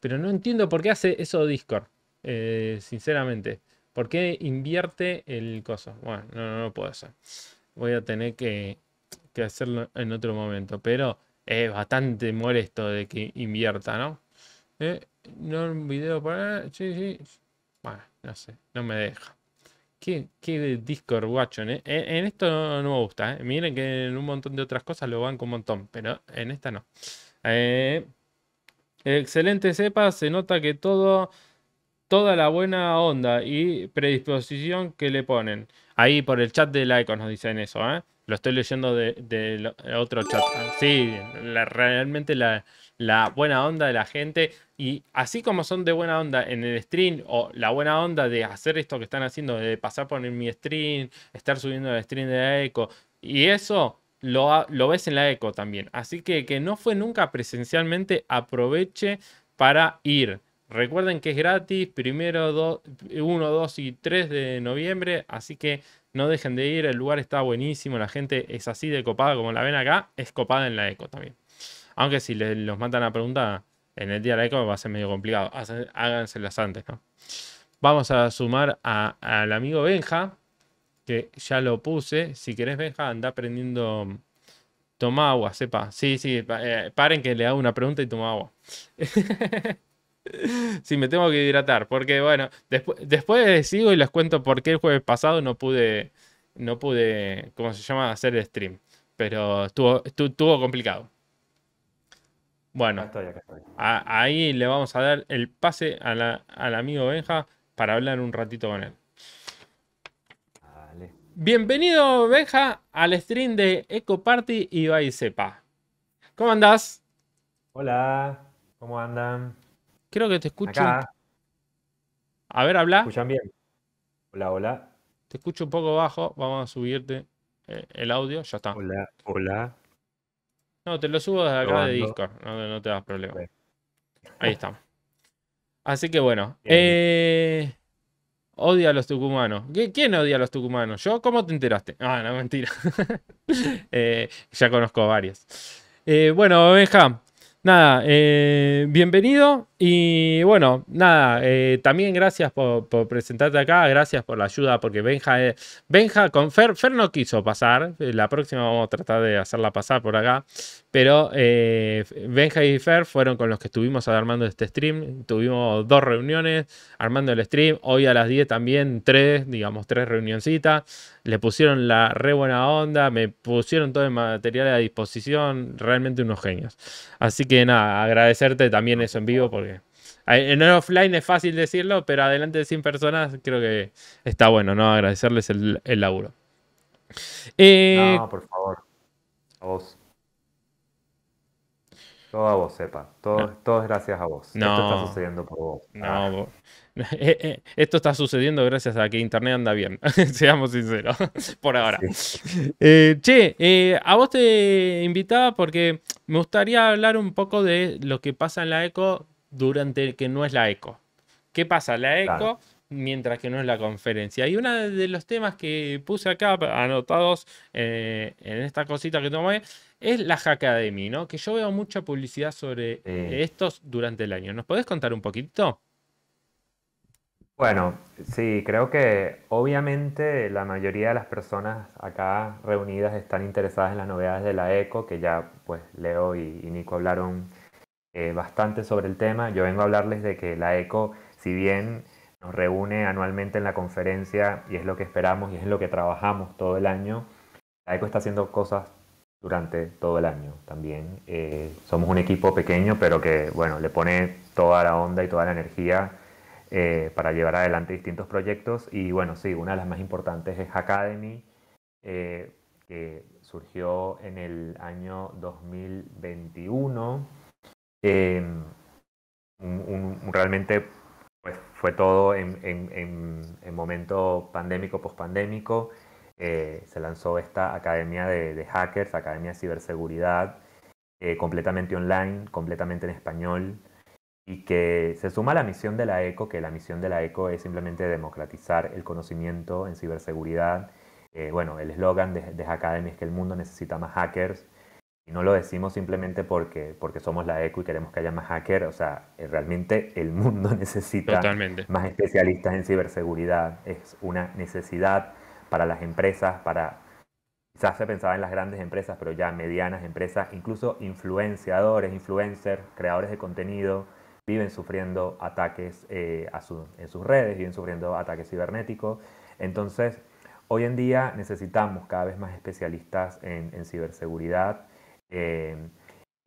Pero no entiendo por qué hace eso Discord. Eh, sinceramente. ¿Por qué invierte el coso? Bueno, no, no, puedo hacer. Voy a tener que, hacerlo en otro momento. Pero es bastante molesto de que invierta, ¿no? Eh, no un video para... Sí, sí. Bueno, no sé. No me deja. Qué, Discord, guacho. En, esto no, me gusta. ¿eh? Miren que en un montón de otras cosas lo con un montón, pero en esta no. Eh, excelente cepa, se nota que todo, toda la buena onda y predisposición que le ponen. Ahí por el chat de laicos nos dicen eso, ¿eh? Lo estoy leyendo de, otro chat. Ah, sí, realmente la, buena onda de la gente. Y así como son de buena onda en el stream, o la buena onda de hacer esto que están haciendo, de pasar por mi stream, estar subiendo el stream de la eco. Y eso lo, lo ves en la eco también. Así que que no fue nunca presencialmente, aproveche para ir. Recuerden que es gratis, primero 1, 2 y 3 de noviembre, así que no dejen de ir, el lugar está buenísimo, la gente es así de copada como la ven acá, es copada en la eco también. Aunque si les, los mandan a pregunta en el día de la eco va a ser medio complicado. las antes, ¿no? Vamos a sumar al amigo Benja, que ya lo puse. Si querés, Benja, anda aprendiendo mm, Toma agua, sepa. Sí, sí, eh, paren que le hago una pregunta y toma agua. Sí, me tengo que hidratar. Porque, bueno, después después sigo y les cuento por qué el jueves pasado no pude, no pude, ¿cómo se llama?, hacer el stream. Pero estuvo, estuvo complicado. Bueno, ahí le vamos a dar el pase a la, al amigo Benja para hablar un ratito con él. Bienvenido, Benja, al stream de Eco Party y Sepa. ¿Cómo andás? Hola, ¿cómo andan? Creo que te escucho. A ver, habla. Escuchan bien. Hola, hola. Te escucho un poco bajo. Vamos a subirte eh, el audio. Ya está. Hola, hola. No, te lo subo desde acá de Discord. No, te das problema. Ahí está. Así que bueno. Eh, odia a los tucumanos. ¿Quién odia a los tucumanos? ¿Yo? ¿Cómo te enteraste? Ah, no, mentira. Eh, ya conozco varios. bueno, Benja, nada, eh, bienvenido y bueno, nada, eh, también gracias por, presentarte acá, gracias por la ayuda, porque Benja, eh, Benja con Fer, Fer no quiso pasar, la próxima vamos a tratar de hacerla pasar por acá. Pero eh, Benja y Fer fueron con los que estuvimos armando este stream. Tuvimos dos reuniones armando el stream. Hoy a las 10 también, tres, digamos, tres reunioncitas. Le pusieron la re buena onda, me pusieron todo el material a disposición. Realmente unos genios. Así que nada, agradecerte también eso en vivo porque eh, en el offline es fácil decirlo, pero adelante de 100 personas creo que está bueno, ¿no? Agradecerles el, el laburo. Eh, no, por favor. A vos. Todo a vos, sepa. Todo, es gracias a vos. No. Esto está sucediendo por vos. No. Ah. Eh, eh, esto está sucediendo gracias a que Internet anda bien. Seamos sinceros. por ahora. Eh, che, a vos te invitaba porque me gustaría hablar un poco de lo que pasa en la ECO durante el que no es la ECO. ¿Qué pasa? en La ECO. mientras que no es la conferencia. Y uno de los temas que puse acá anotados en esta cosita que tomé es la Hack Academy, ¿no? Que yo veo mucha publicidad sobre estos durante el año. ¿Nos podés contar un poquito? Bueno, sí, creo que obviamente la mayoría de las personas acá reunidas están interesadas en las novedades de la ECO, que ya pues Leo y, Nico hablaron eh, bastante sobre el tema. Yo vengo a hablarles de que la ECO, si bien nos reúne anualmente en la conferencia y es lo que esperamos y es lo que trabajamos todo el año, la ECO está haciendo cosas durante todo el año también. Eh, somos un equipo pequeño, pero que bueno, le pone toda la onda y toda la energía eh, para llevar adelante distintos proyectos. Y bueno, sí, una de las más importantes es Academy, eh, que surgió en el año 2021. Em, realmente pues, fue todo en, en, en momento pandémico, pospandémico. Eh, se lanzó esta academia de, hackers, academia de ciberseguridad, eh, completamente online, completamente en español, y que se suma a la misión de la ECO, que la misión de la ECO es simplemente democratizar el conocimiento en ciberseguridad. Eh, bueno, el eslogan de, de academia es que el mundo necesita más hackers, y no lo decimos simplemente porque, porque somos la ECO y queremos que haya más hackers, o sea, realmente el mundo necesita más especialistas en ciberseguridad, es una necesidad para las empresas, para, quizás se pensaba en las grandes empresas, pero ya medianas empresas, incluso influenciadores, influencers, creadores de contenido, viven sufriendo ataques eh, en sus redes, viven sufriendo ataques cibernéticos. Entonces, hoy en día necesitamos cada vez más especialistas en, ciberseguridad. Eh,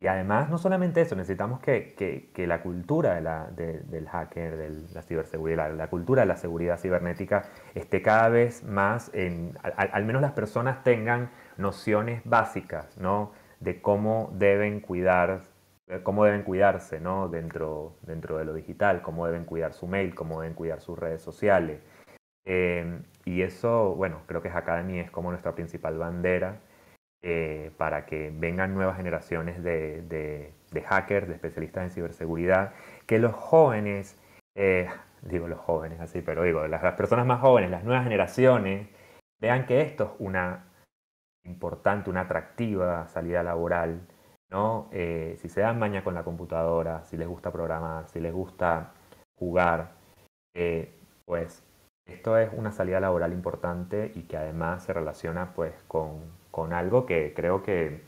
y además, no solamente eso, necesitamos que, que, la cultura de la, del hacker, de la ciberseguridad, la, cultura de la seguridad cibernética esté cada vez más, en, al, menos las personas tengan nociones básicas, ¿no? De cómo deben cuidar eh, cómo deben cuidarse ¿no? dentro, dentro de lo digital, cómo deben cuidar su mail, cómo deben cuidar sus redes sociales. Eh, y eso, bueno, creo que es Academy es como nuestra principal bandera eh, para que vengan nuevas generaciones de, de, hackers, de especialistas en ciberseguridad, que los jóvenes, eh, digo los jóvenes así, pero digo, las, personas más jóvenes, las nuevas generaciones, vean que esto es una importante, una atractiva salida laboral, ¿no? Eh, si se dan maña con la computadora, si les gusta programar, si les gusta jugar, pues esto es una salida laboral importante y que además se relaciona pues con, con algo que creo que,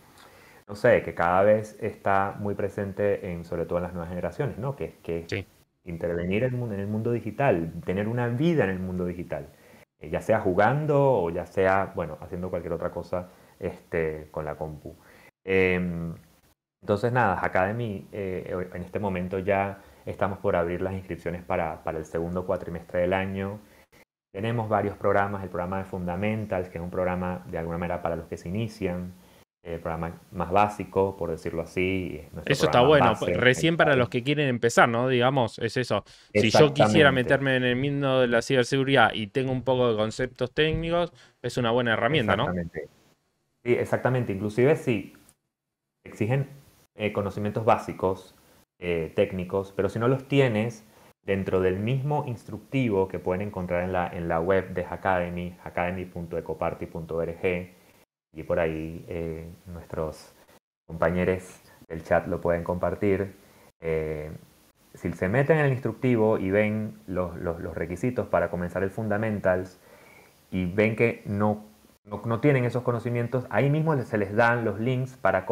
no sé, que cada vez está muy presente, en, sobre todo en las nuevas generaciones, ¿no? Que, que intervenir en el, mundo, digital, tener una vida en el mundo digital, eh, ya sea jugando o ya sea, bueno, haciendo cualquier otra cosa este, con la compu. Em, entonces, nada, Academy, eh, en este momento ya estamos por abrir las inscripciones para, para el segundo cuatrimestre del año. Tenemos varios programas, el programa de Fundamentals, que es un programa de alguna manera para los que se inician, eh, el programa más básico, por decirlo así. Eso está bueno, recién para los que quieren empezar, ¿no? Digamos, es eso. Si yo quisiera meterme en el mundo de la ciberseguridad y tengo un poco de conceptos técnicos, es una buena herramienta, exactamente. ¿no? Sí, exactamente. Inclusive si exigen eh, conocimientos básicos, eh, técnicos, pero si no los tienes, dentro del mismo instructivo que pueden encontrar en la, en la web de Hackademy, hackademy.ecoparty.org, y por ahí eh, nuestros compañeros del chat lo pueden compartir. Eh, si se meten en el instructivo y ven los, requisitos para comenzar el Fundamentals y ven que no, no, tienen esos conocimientos, ahí mismo se les dan los links para,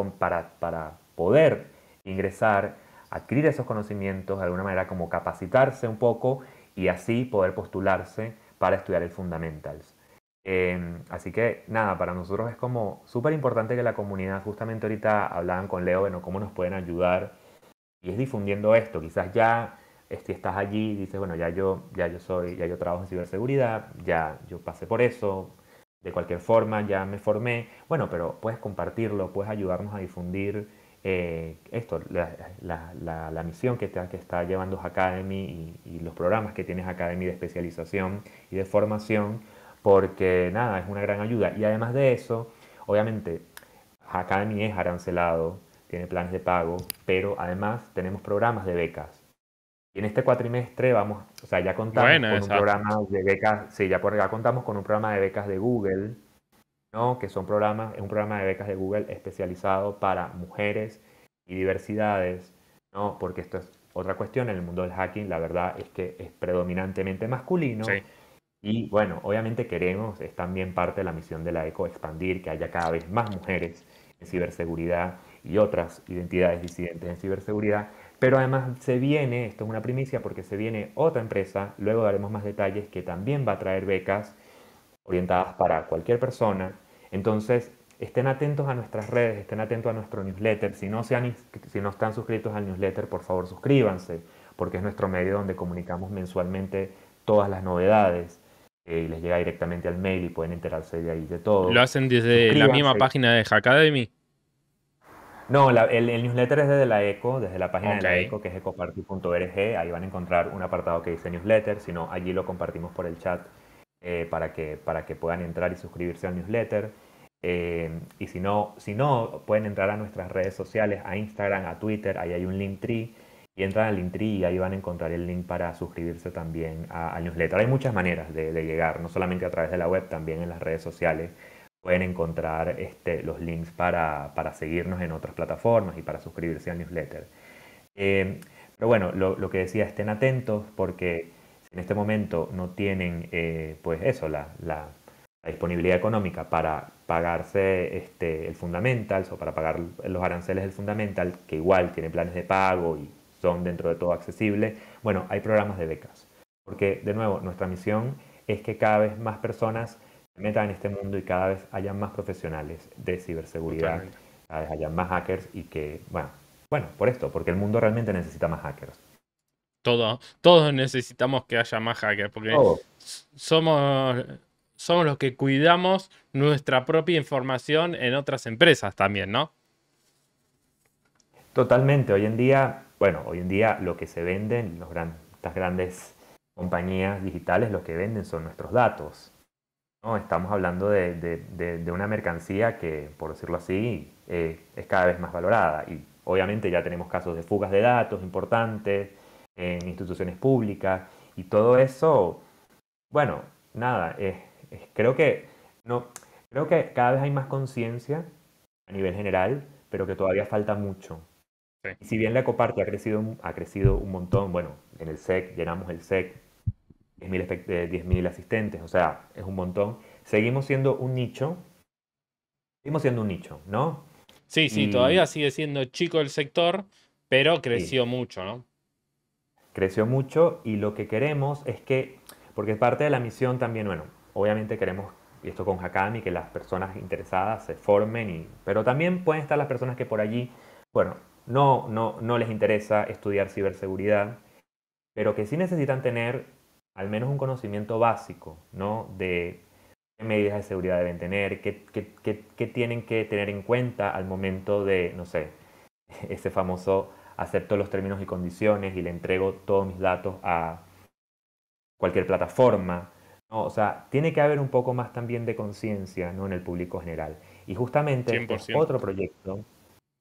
para poder ingresar adquirir esos conocimientos, de alguna manera como capacitarse un poco y así poder postularse para estudiar el fundamentals. Em, así que nada, para nosotros es como súper importante que la comunidad, justamente ahorita hablaban con Leo, bueno, cómo nos pueden ayudar y es difundiendo esto, quizás ya eh, si estás allí y dices, bueno, ya yo, ya yo soy, ya yo trabajo en ciberseguridad, ya yo pasé por eso, de cualquier forma ya me formé, bueno, pero puedes compartirlo, puedes ayudarnos a difundir eh, esto, la, la, la, misión que está, que está llevando Academy y, los programas que tienes Academy de especialización y de formación, porque nada, es una gran ayuda. Y además de eso, obviamente, Academy es arancelado, tiene planes de pago, pero además tenemos programas de becas. Y en este cuatrimestre vamos, o sea, ya contamos con un programa de becas, sí, ya, por, ya contamos con un programa de becas de Google, que son programas, es un programa de becas de Google especializado para mujeres y diversidades, ¿no? porque esto es otra cuestión, en el mundo del hacking la verdad es que es predominantemente masculino. Y bueno, obviamente queremos, es también parte de la misión de la ECO, expandir que haya cada vez más mujeres en ciberseguridad y otras identidades disidentes en ciberseguridad. Pero además se viene, esto es una primicia porque se viene otra empresa, luego daremos más detalles, que también va a traer becas orientadas para cualquier persona entonces, estén atentos a nuestras redes, estén atentos a nuestro newsletter. Si no, si no están suscritos al newsletter, por favor suscríbanse, porque es nuestro medio donde comunicamos mensualmente todas las novedades. Eh, y les llega directamente al mail y pueden enterarse de ahí de todo. ¿Lo hacen desde la misma página de Hackademy? No, el, newsletter es desde la ECO, desde la página de la ECO, que es ecoparty.org. Ahí van a encontrar un apartado que dice newsletter, Si no, allí lo compartimos por el chat eh, para, que, para que puedan entrar y suscribirse al newsletter. Eh, y si no, si no, pueden entrar a nuestras redes sociales, a Instagram, a Twitter, ahí hay un link tree. Y entran al link tree y ahí van a encontrar el link para suscribirse también al newsletter. Hay muchas maneras de, llegar, no solamente a través de la web, también en las redes sociales. Pueden encontrar este, los links para, seguirnos en otras plataformas y para suscribirse al newsletter. Eh, pero bueno, lo, lo, que decía, estén atentos porque en este momento no tienen, eh, pues eso, la, disponibilidad económica para pagarse este, el fundamental o para pagar los aranceles del fundamental, que igual tienen planes de pago y son dentro de todo accesibles, bueno, hay programas de becas. Porque, de nuevo, nuestra misión es que cada vez más personas se metan en este mundo y cada vez hayan más profesionales de ciberseguridad, cada vez haya más hackers y que, bueno, bueno, por esto, porque el mundo realmente necesita más hackers todos necesitamos que haya más hackers, porque somos, somos los que cuidamos nuestra propia información en otras empresas también, ¿no? Totalmente. Hoy en día, bueno, hoy en día lo que se venden, los estas grandes compañías digitales, lo que venden son nuestros datos. ¿no? Estamos hablando de, una mercancía que, por decirlo así, eh, es cada vez más valorada. Y obviamente ya tenemos casos de fugas de datos importantes, en instituciones públicas y todo eso, bueno, nada, es, creo, que, no, creo que cada vez hay más conciencia a nivel general, pero que todavía falta mucho. Y si bien la Copart ha crecido, ha crecido un montón, bueno, en el SEC, llenamos el SEC, 10.000 eh, asistentes, o sea, es un montón, seguimos siendo un nicho, seguimos siendo un nicho, ¿no? Sí, sí, todavía sigue siendo chico el sector, pero creció mucho, ¿no? creció mucho y lo que queremos es que, porque es parte de la misión también, bueno, obviamente queremos, y esto con Hakami, que las personas interesadas se formen, y, pero también pueden estar las personas que por allí, bueno, no, no, no les interesa estudiar ciberseguridad, pero que sí necesitan tener al menos un conocimiento básico, ¿no? De qué medidas de seguridad deben tener, qué, qué tienen que tener en cuenta al momento de, no sé, ese famoso acepto los términos y condiciones y le entrego todos mis datos a cualquier plataforma. O sea, tiene que haber un poco más también de conciencia en el público general. Y justamente otro proyecto,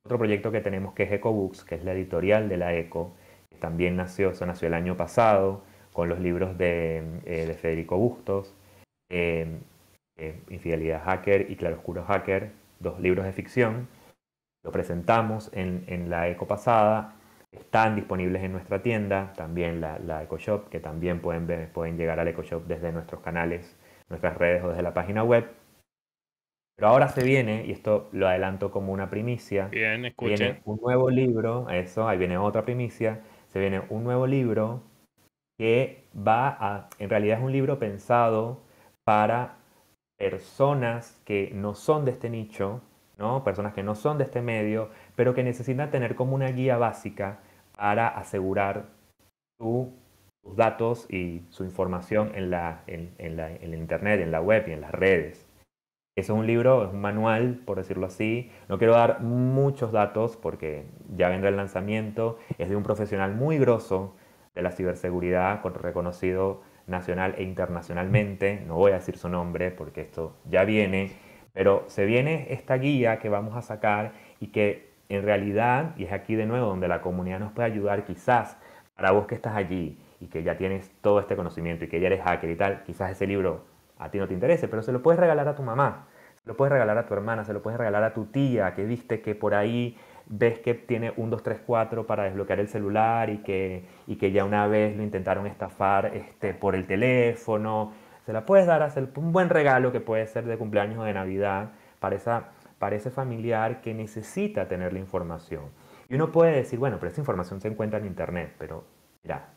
otro proyecto que tenemos que es EcoBooks, que es la editorial de la ECO, que también nació, eso nació el año pasado con los libros de, eh, Federico Bustos, eh, eh, Infidelidad Hacker y Claroscuro Hacker, dos libros de ficción lo presentamos en, la eco pasada, están disponibles en nuestra tienda, también la, la que también pueden, pueden llegar al EcoShop shop desde nuestros canales, nuestras redes o desde la página web. Pero ahora se viene, y esto lo adelanto como una primicia, viene un nuevo libro, eso, ahí viene otra primicia, se viene un nuevo libro que va a, en realidad es un libro pensado para personas que no son de este nicho, personas que no son de este medio, pero que necesitan tener como una guía básica para asegurar sus datos y su información en la, en, en la Internet, en la web y en las redes. Eso es un libro, es un manual, por decirlo así. No quiero dar muchos datos porque ya vendrá el lanzamiento. Es de un profesional muy grosso de la ciberseguridad, reconocido nacional e internacionalmente. No voy a decir su nombre porque esto ya viene. Pero se viene esta guía que vamos a sacar y que en realidad, y es aquí de nuevo donde la comunidad nos puede ayudar quizás para vos que estás allí y que ya tienes todo este conocimiento y que ya eres hacker y tal, quizás ese libro a ti no te interese, pero se lo puedes regalar a tu mamá, se lo puedes regalar a tu hermana, se lo puedes regalar a tu tía que viste que por ahí ves que tiene un 234 para desbloquear el celular y que, y que ya una vez lo intentaron estafar este, por el teléfono se la puedes dar, a hacer un buen regalo que puede ser de cumpleaños o de Navidad para, esa, para ese familiar que necesita tener la información. Y uno puede decir, bueno, pero esa información se encuentra en Internet, pero mira,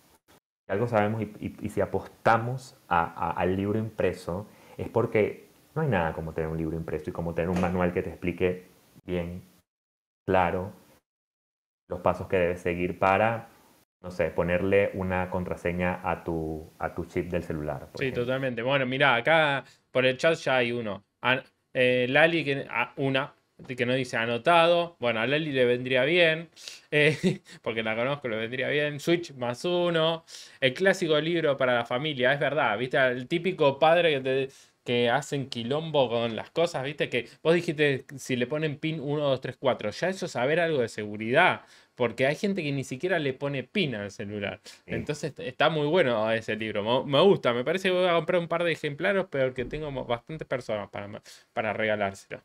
si algo sabemos y, si apostamos al libro impreso, es porque no hay nada como tener un libro impreso y como tener un manual que te explique bien, claro, los pasos que debes seguir para no sé, ponerle una contraseña a tu, a tu chip del celular. Sí, totalmente. Bueno, mira, acá por el chat ya hay uno. Eh, Lali, que, ah, una, que no dice anotado. Bueno, a Lali le vendría bien, eh, porque la conozco, le vendría bien. Switch más uno. El clásico libro para la familia, es verdad, ¿viste? El típico padre que te, que hacen quilombo con las cosas, ¿viste? Que vos dijiste, si le ponen pin 1, 2, 3, 4, ya eso es saber algo de seguridad porque hay gente que ni siquiera le pone pina al celular. Entonces está muy bueno ese libro, me, gusta, me parece que voy a comprar un par de ejemplares, pero que tengo bastantes personas para, para regalárselo.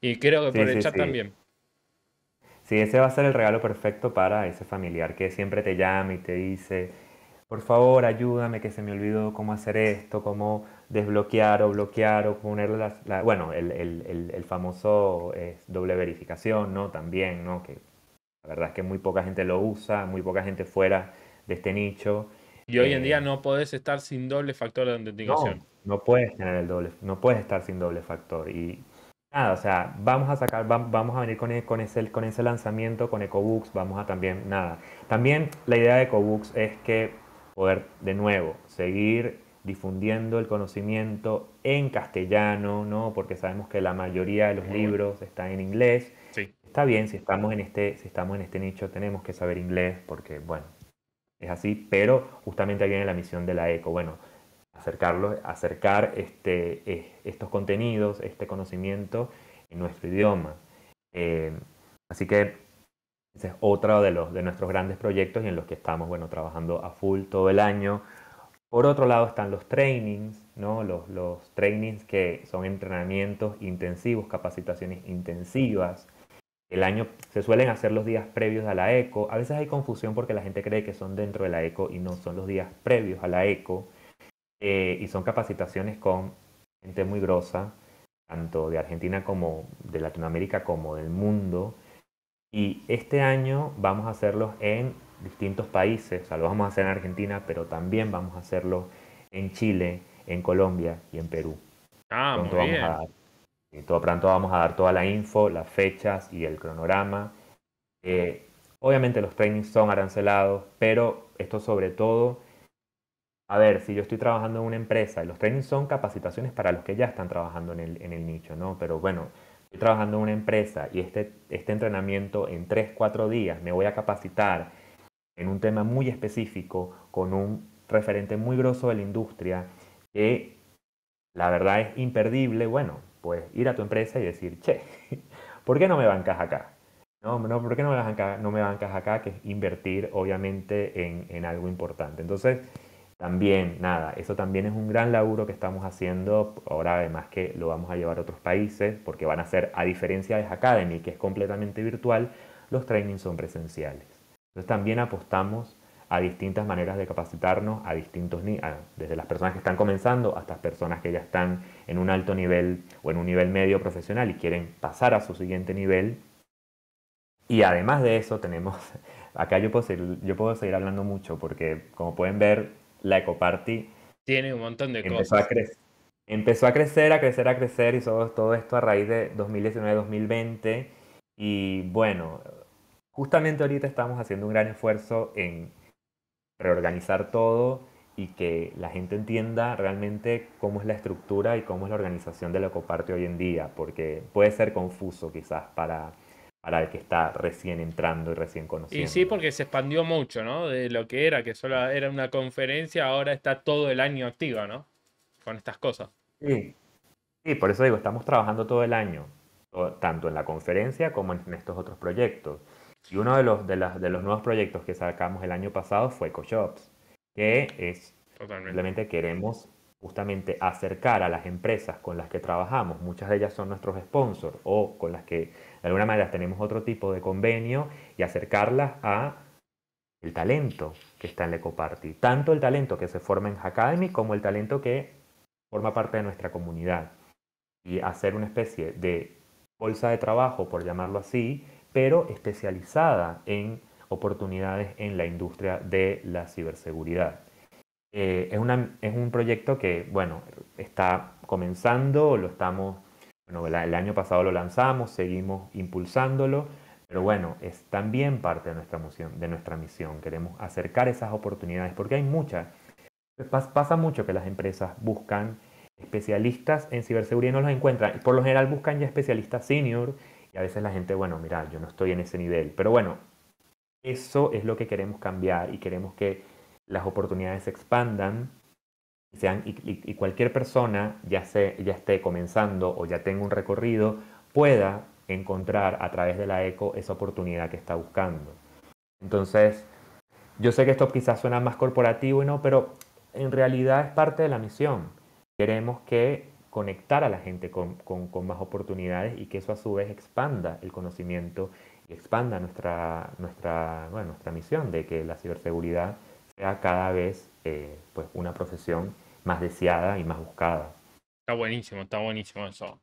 Y creo que por el chat también. Sí, ese va a ser el regalo perfecto para ese familiar que siempre te llama y te dice, por favor, ayúdame, que se me olvidó cómo hacer esto, cómo desbloquear o bloquear o poner las... bueno, el, el, el, el famoso eh, doble verificación, ¿no? También, ¿no? Que verdad es que muy poca gente lo usa, muy poca gente fuera de este nicho. Y hoy en eh, día no podés estar sin doble factor de autenticación. No, no puedes tener el doble, no puedes estar sin doble factor. Y nada, o sea, vamos a sacar, vamos a venir con, e, con, ese, con ese lanzamiento, con EcoBooks, vamos a también, nada. También la idea de EcoBooks es que poder, de nuevo, seguir difundiendo el conocimiento en castellano, ¿no? Porque sabemos que la mayoría de los libros están en inglés Está bien, si estamos en este, si estamos en este nicho, tenemos que saber inglés, porque bueno, es así, pero justamente ahí viene la misión de la ECO. Bueno, acercarlos, acercar este, eh, estos contenidos, este conocimiento en nuestro idioma. Eh, así que ese es otro de, los, de nuestros grandes proyectos y en los que estamos bueno, trabajando a full todo el año. Por otro lado están los trainings, ¿no? los, los trainings que son entrenamientos intensivos, capacitaciones intensivas el año se suelen hacer los días previos a la ECO. A veces hay confusión porque la gente cree que son dentro de la ECO y no son los días previos a la ECO. Eh, y son capacitaciones con gente muy grosa, tanto de Argentina como de Latinoamérica como del mundo. Y este año vamos a hacerlos en distintos países. O sea, lo vamos a hacer en Argentina, pero también vamos a hacerlo en Chile, en Colombia y en Perú. Ah, muy bien. Y todo pronto vamos a dar toda la info, las fechas y el cronograma. Eh, obviamente los trainings son arancelados, pero esto sobre todo, a ver, si yo estoy trabajando en una empresa, los trainings son capacitaciones para los que ya están trabajando en el, en el nicho, ¿no? Pero bueno, estoy trabajando en una empresa y este, este entrenamiento en 3, 4 días me voy a capacitar en un tema muy específico con un referente muy grosso de la industria que la verdad es imperdible, bueno, pues ir a tu empresa y decir, che, ¿por qué no me bancas acá? No, no, ¿por qué no me, bancas, no me bancas acá? Que es invertir, obviamente, en, algo importante. Entonces, también, nada, eso también es un gran laburo que estamos haciendo. Ahora, además, que lo vamos a llevar a otros países, porque van a ser, a diferencia de Academy, que es completamente virtual, los trainings son presenciales. Entonces, también apostamos a distintas maneras de capacitarnos, a distintos desde las personas que están comenzando hasta las personas que ya están en un alto nivel o en un nivel medio profesional y quieren pasar a su siguiente nivel. Y además de eso tenemos, acá yo puedo seguir, yo puedo seguir hablando mucho porque como pueden ver, la Ecoparty tiene un montón de empezó cosas. A empezó a crecer, a crecer, a crecer y todo, todo esto a raíz de 2019-2020. Y bueno, justamente ahorita estamos haciendo un gran esfuerzo en reorganizar todo, y que la gente entienda realmente cómo es la estructura y cómo es la organización de la Ecoparte hoy en día, porque puede ser confuso quizás para, para el que está recién entrando y recién conociendo. Y sí, porque se expandió mucho, ¿no? De lo que era, que solo era una conferencia, ahora está todo el año activa, ¿no? Con estas cosas. Sí, por eso digo, estamos trabajando todo el año, tanto en la conferencia como en estos otros proyectos. Y uno de los, de, de los nuevos proyectos que sacamos el año pasado fue EcoShops, que es Totalmente. simplemente queremos justamente acercar a las empresas con las que trabajamos, muchas de ellas son nuestros sponsors o con las que de alguna manera tenemos otro tipo de convenio y acercarlas a el talento que está en la Ecoparty, tanto el talento que se forma en Academy como el talento que forma parte de nuestra comunidad y hacer una especie de bolsa de trabajo, por llamarlo así, pero especializada en oportunidades en la industria de la ciberseguridad. Eh, es, una, es, un proyecto que, bueno, está comenzando, lo estamos, bueno, el año pasado lo lanzamos, seguimos impulsándolo, pero bueno, es también parte de nuestra, misión, de nuestra misión. Queremos acercar esas oportunidades porque hay muchas. Pasa mucho que las empresas buscan especialistas en ciberseguridad y no los encuentran. Por lo general buscan ya especialistas senior y a veces la gente, bueno, mira, yo no estoy en ese nivel. Pero bueno, eso es lo que queremos cambiar y queremos que las oportunidades se expandan sean, y, cualquier persona, ya, se, ya esté comenzando o ya tenga un recorrido, pueda encontrar a través de la ECO esa oportunidad que está buscando. Entonces, yo sé que esto quizás suena más corporativo y no, pero en realidad es parte de la misión. Queremos que conectar a la gente con, con, con más oportunidades y que eso a su vez expanda el conocimiento expanda nuestra, nuestra, nuestra misión de que la ciberseguridad sea cada vez eh, pues una profesión más deseada y más buscada. Está buenísimo, está buenísimo eso.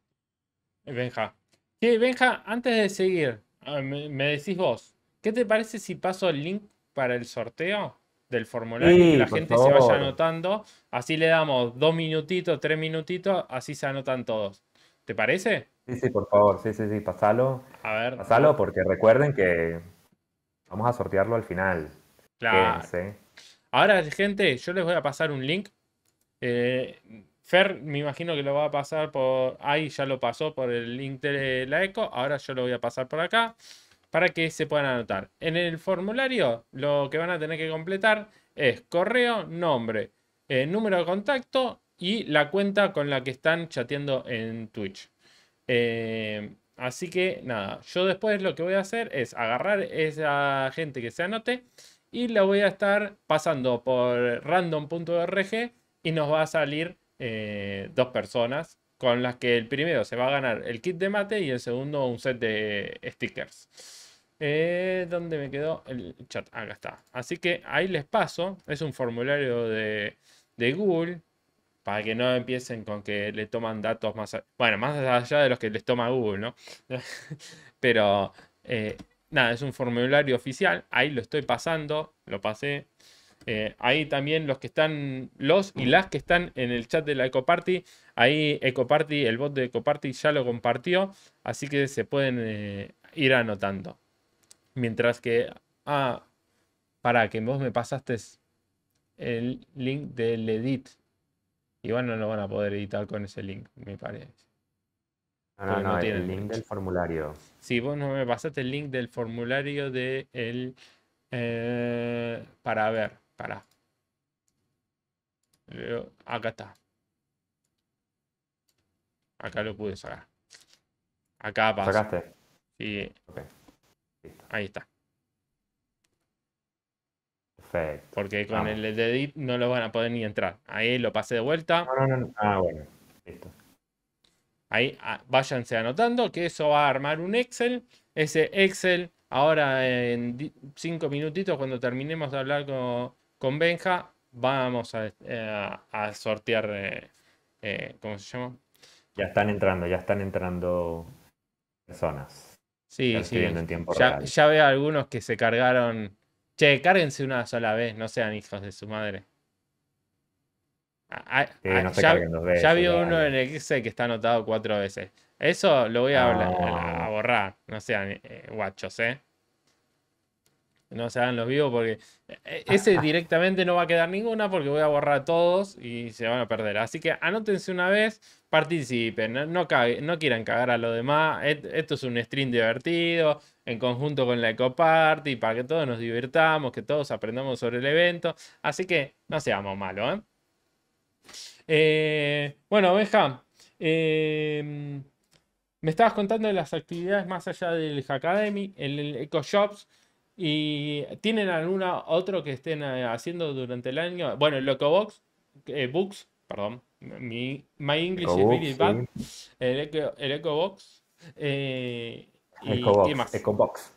Eh, Benja. Sí, Benja, antes de seguir, me, decís vos, ¿qué te parece si paso el link para el sorteo? del formulario y la gente se vaya anotando. Así le damos dos minutitos, tres minutitos, así se anotan todos. ¿Te parece? Sí, sí, por favor, sí, sí, sí, pasalo. A ver. Pasalo porque recuerden que vamos a sortearlo al final. Claro. Ahora, gente, yo les voy a pasar un link. Eh, Fer, me imagino que lo va a pasar por ahí, ya lo pasó por el link de la ECO. Ahora yo lo voy a pasar por acá para que se puedan anotar. En el formulario, lo que van a tener que completar es correo, nombre, eh, número de contacto y la cuenta con la que están chateando en Twitch. Eh, así que nada, yo después lo que voy a hacer es agarrar esa gente que se anote y la voy a estar pasando por random.org y nos va a salir eh, dos personas con las que el primero se va a ganar el kit de mate y el segundo un set de stickers. Eh, ¿Dónde me quedó el chat? Acá está. Así que ahí les paso. Es un formulario de Google para que no empiecen con que le toman datos más, bueno, más allá de los que les toma Google, ¿no? Pero eh, nada, es un formulario oficial, ahí lo estoy pasando, lo pasé. Eh, ahí también los que están, los y las que están en el chat de la Ecoparty, ahí Ecoparty, el bot de Ecoparty ya lo compartió, así que se pueden eh, ir anotando. Mientras que, ah, para que vos me pasaste el link del edit Igual no lo van a poder editar con ese link, me parece. No, no, no, el link del formulario. Sí, vos no me pasaste el link del formulario de el eh, para ver, para. Acá está. Acá lo pude sacar. Acá pasaste ¿Sacaste? Sí. Ahí está. Porque con el de edit no lo van a poder ni entrar. Ahí lo pasé de vuelta. Ah, bueno. Listo. Ahí ah, váyanse anotando que eso va a armar un Excel. Ese Excel, ahora en cinco minutitos, cuando terminemos de hablar con, Benja, vamos a, eh, sortear. Eh, eh, ¿Cómo se llama? Ya están entrando, ya están entrando personas. Sí, sí. ya, ya veo algunos que se cargaron Che, cárguense una sola vez, no sean hijos de su madre. ya, vio uno en el X que está anotado cuatro veces. Eso lo voy a, borrar. No sean eh, guachos, ¿eh? no se hagan los vivos porque eh, eh, ese directamente no va a quedar ninguna porque voy a borrar a todos y se van a perder. Así que anótense una vez, participen, no, quieran cagar a los demás. Esto es un stream divertido en conjunto con la eco party para que todos nos divirtamos, que todos aprendamos sobre el evento. Así que no seamos malos. ¿eh? bueno, Benja, em, me estabas contando de las actividades más allá del Hackademy, el, Eco Shops ¿Y tienen alguna otro que estén eh, haciendo durante el año? Bueno, el Ecobox, eh, Books, perdón, My English is bad. El, Eco, Ecobox. Eh, y, Ecobox, ¿qué más? Ecobox.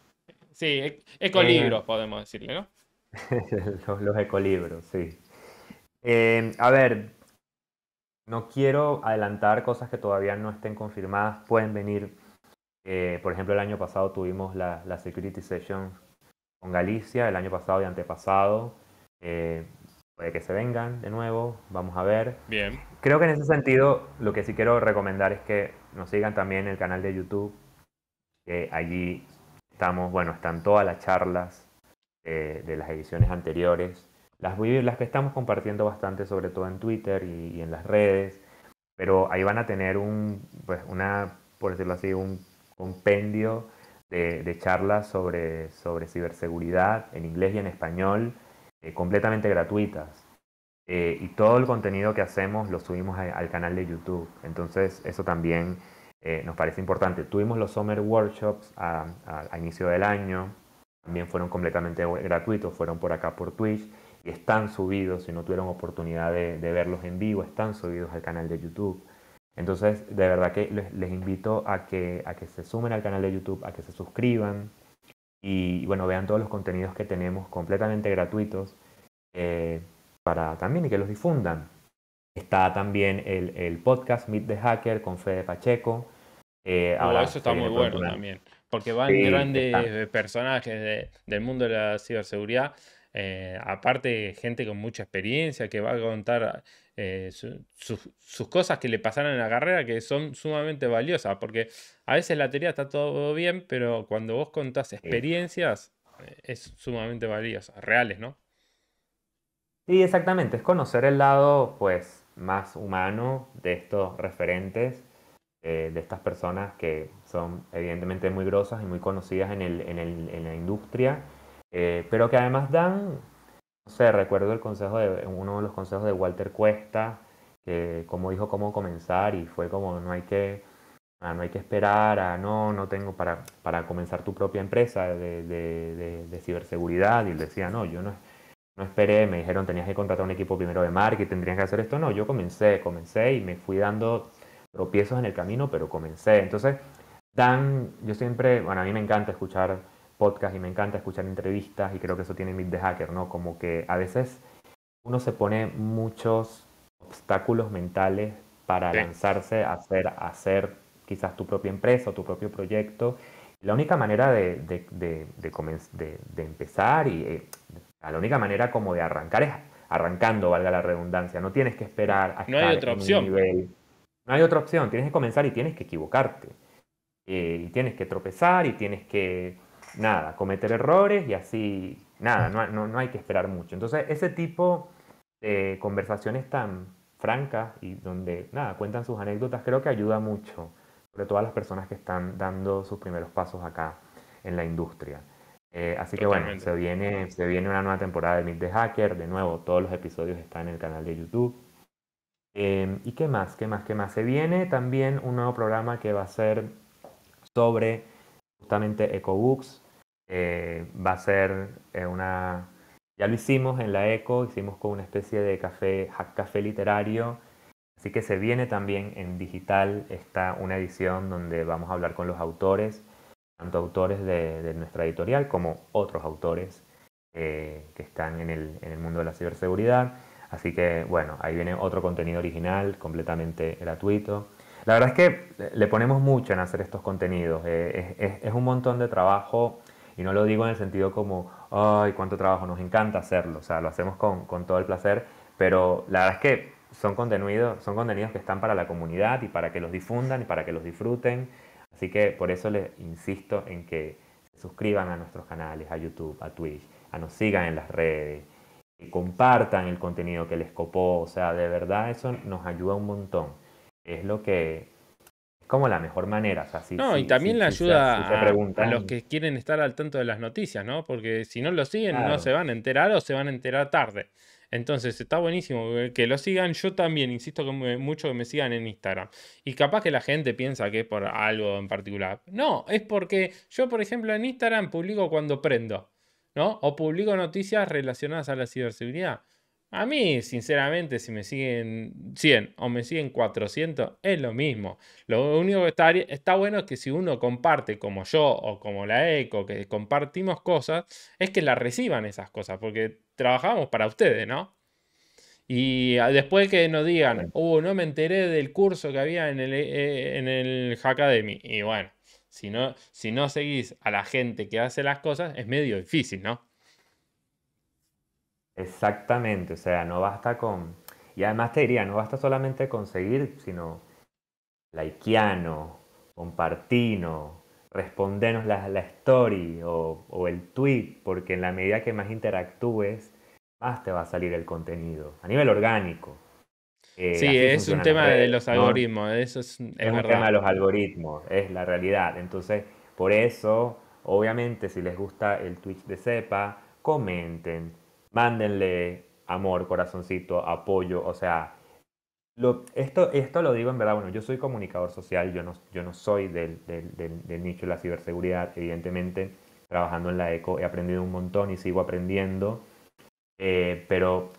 Sí, e, ecolibros, podemos decirle, ¿no? los, ecolibros, sí. Em, a ver, no quiero adelantar cosas que todavía no estén confirmadas. Pueden venir. por ejemplo, el año pasado tuvimos la, la Security Session con Galicia el año pasado y antepasado. Eh, puede que se vengan de nuevo, vamos a ver. Bien. Creo que en ese sentido lo que sí quiero recomendar es que nos sigan también el canal de YouTube, que allí estamos, bueno, están todas las charlas eh, de las ediciones anteriores. Las, las que estamos compartiendo bastante, sobre todo en Twitter y, y en las redes, pero ahí van a tener un, pues una, por decirlo así, un compendio de, charlas sobre, sobre ciberseguridad en inglés y en español, eh, completamente gratuitas. Eh, y todo el contenido que hacemos lo subimos al canal de YouTube. Entonces eso también eh, nos parece importante. Tuvimos los Summer Workshops a, inicio del año, también fueron completamente gratuitos, fueron por acá por Twitch y están subidos, si no tuvieron oportunidad de, verlos en vivo, están subidos al canal de YouTube. Entonces, de verdad que les, invito a que, a que se sumen al canal de YouTube, a que se suscriban y, bueno, vean todos los contenidos que tenemos completamente gratuitos eh, para también y que los difundan. Está también el, podcast Meet the Hacker con Fede Pacheco. Eh, oh, eso está muy bueno también, porque van grandes personajes del mundo de la ciberseguridad eh, aparte gente con mucha experiencia que va a contar eh, sus cosas que le pasaron en la carrera que son sumamente valiosas, porque a veces la teoría está todo bien, pero cuando vos contás experiencias eh, es sumamente valiosa, reales, ¿no? Sí, exactamente, es conocer el lado pues más humano de estos referentes, de estas personas que son evidentemente muy grosas y muy conocidas en, en la industria eh, pero que además dan, no sé, recuerdo el consejo de, uno de los consejos de Walter Cuesta, que como dijo cómo comenzar y fue como no hay que, ah, no hay que esperar a no, no tengo para, para comenzar tu propia empresa de, de, de, ciberseguridad y él decía, no, yo no, no esperé, me dijeron tenías que contratar un equipo primero de marketing, tendrías que hacer esto, no, yo comencé, comencé y me fui dando tropiezos en el camino, pero comencé. Entonces, dan, yo siempre, bueno, a mí me encanta escuchar podcast y me encanta escuchar entrevistas y creo que eso tiene Meet de Hacker, ¿no? Como que a veces uno se pone muchos obstáculos mentales para lanzarse a hacer, hacer quizás tu propia empresa o tu propio proyecto. La única manera de, de, empezar y eh, la única manera como de arrancar es arrancando, valga la redundancia. No tienes que esperar a no hay otra opción. No hay otra opción. Tienes que comenzar y tienes que equivocarte. Eh, y tienes que tropezar y tienes que nada, cometer errores y así, nada, no, no, hay que esperar mucho. Entonces, ese tipo de conversaciones tan francas y donde, nada, cuentan sus anécdotas, creo que ayuda mucho, sobre todo a las personas que están dando sus primeros pasos acá en la industria. Eh, así que bueno, se viene, se viene una nueva temporada de Meet the Hacker, de nuevo, todos los episodios están en el canal de YouTube. Em, ¿Y qué más? ¿Qué más? ¿Qué más? Se viene también un nuevo programa que va a ser sobre justamente EcoBooks. Eh, va a ser eh, una... Ya lo hicimos en la ECO, hicimos con una especie de café, hack café literario. Así que se viene también en digital está una edición donde vamos a hablar con los autores, tanto autores de, nuestra editorial como otros autores eh, que están en el, en el mundo de la ciberseguridad. Así que bueno, ahí viene otro contenido original completamente gratuito. La verdad es que eh, le ponemos mucho en hacer estos contenidos. Eh, es, un montón de trabajo y no lo digo en el sentido como, ay, cuánto trabajo, nos encanta hacerlo. O sea, lo hacemos con, todo el placer, pero la verdad es que son contenidos, son contenidos que están para la comunidad y para que los difundan y para que los disfruten. Así que por eso les insisto en que se suscriban a nuestros canales, a YouTube, a Twitch, a nos sigan en las redes, y compartan el contenido que les copó. O sea, de verdad eso nos ayuda un montón es lo que es como la mejor manera. no, y también le la ayuda a, los que quieren estar al tanto de las noticias, ¿no? Porque si no lo siguen, no se van a enterar o se van a enterar tarde. Entonces está buenísimo eh, que lo sigan. Yo también insisto que mucho que me sigan en Instagram. Y capaz que la gente piensa que es por algo en particular. No, es porque yo, por ejemplo, en Instagram publico cuando prendo, ¿no? O publico noticias relacionadas a la ciberseguridad. A mí, sinceramente, si me siguen 100 o me siguen 400, es lo mismo. Lo único que está, bueno es que si uno comparte, como yo o como la ECO, que compartimos cosas, es que la reciban esas cosas, porque trabajamos para ustedes, ¿no? Y ah, después que nos digan, oh, no me enteré del curso que había en el, eh, en el Hackademy. Y bueno, si no, si no seguís a la gente que hace las cosas, es medio difícil, ¿no? Exactamente, o sea, no basta con... Y además te diría, no basta solamente conseguir, sino likeano, compartino, respondernos la, story o, el tweet, porque en la medida que más interactúes, más te va a salir el contenido, a nivel orgánico. Eh, sí, es un tema de los algoritmos, eso es, un tema de los algoritmos, es la realidad. Entonces, por eso, obviamente, si les gusta el Twitch de sepa comenten, mándenle amor, corazoncito, apoyo, o sea, esto, esto lo digo en verdad, bueno, yo soy comunicador social, yo no, yo no soy del, del, nicho de la ciberseguridad, evidentemente trabajando en la ECO he aprendido un montón y sigo aprendiendo, eh, pero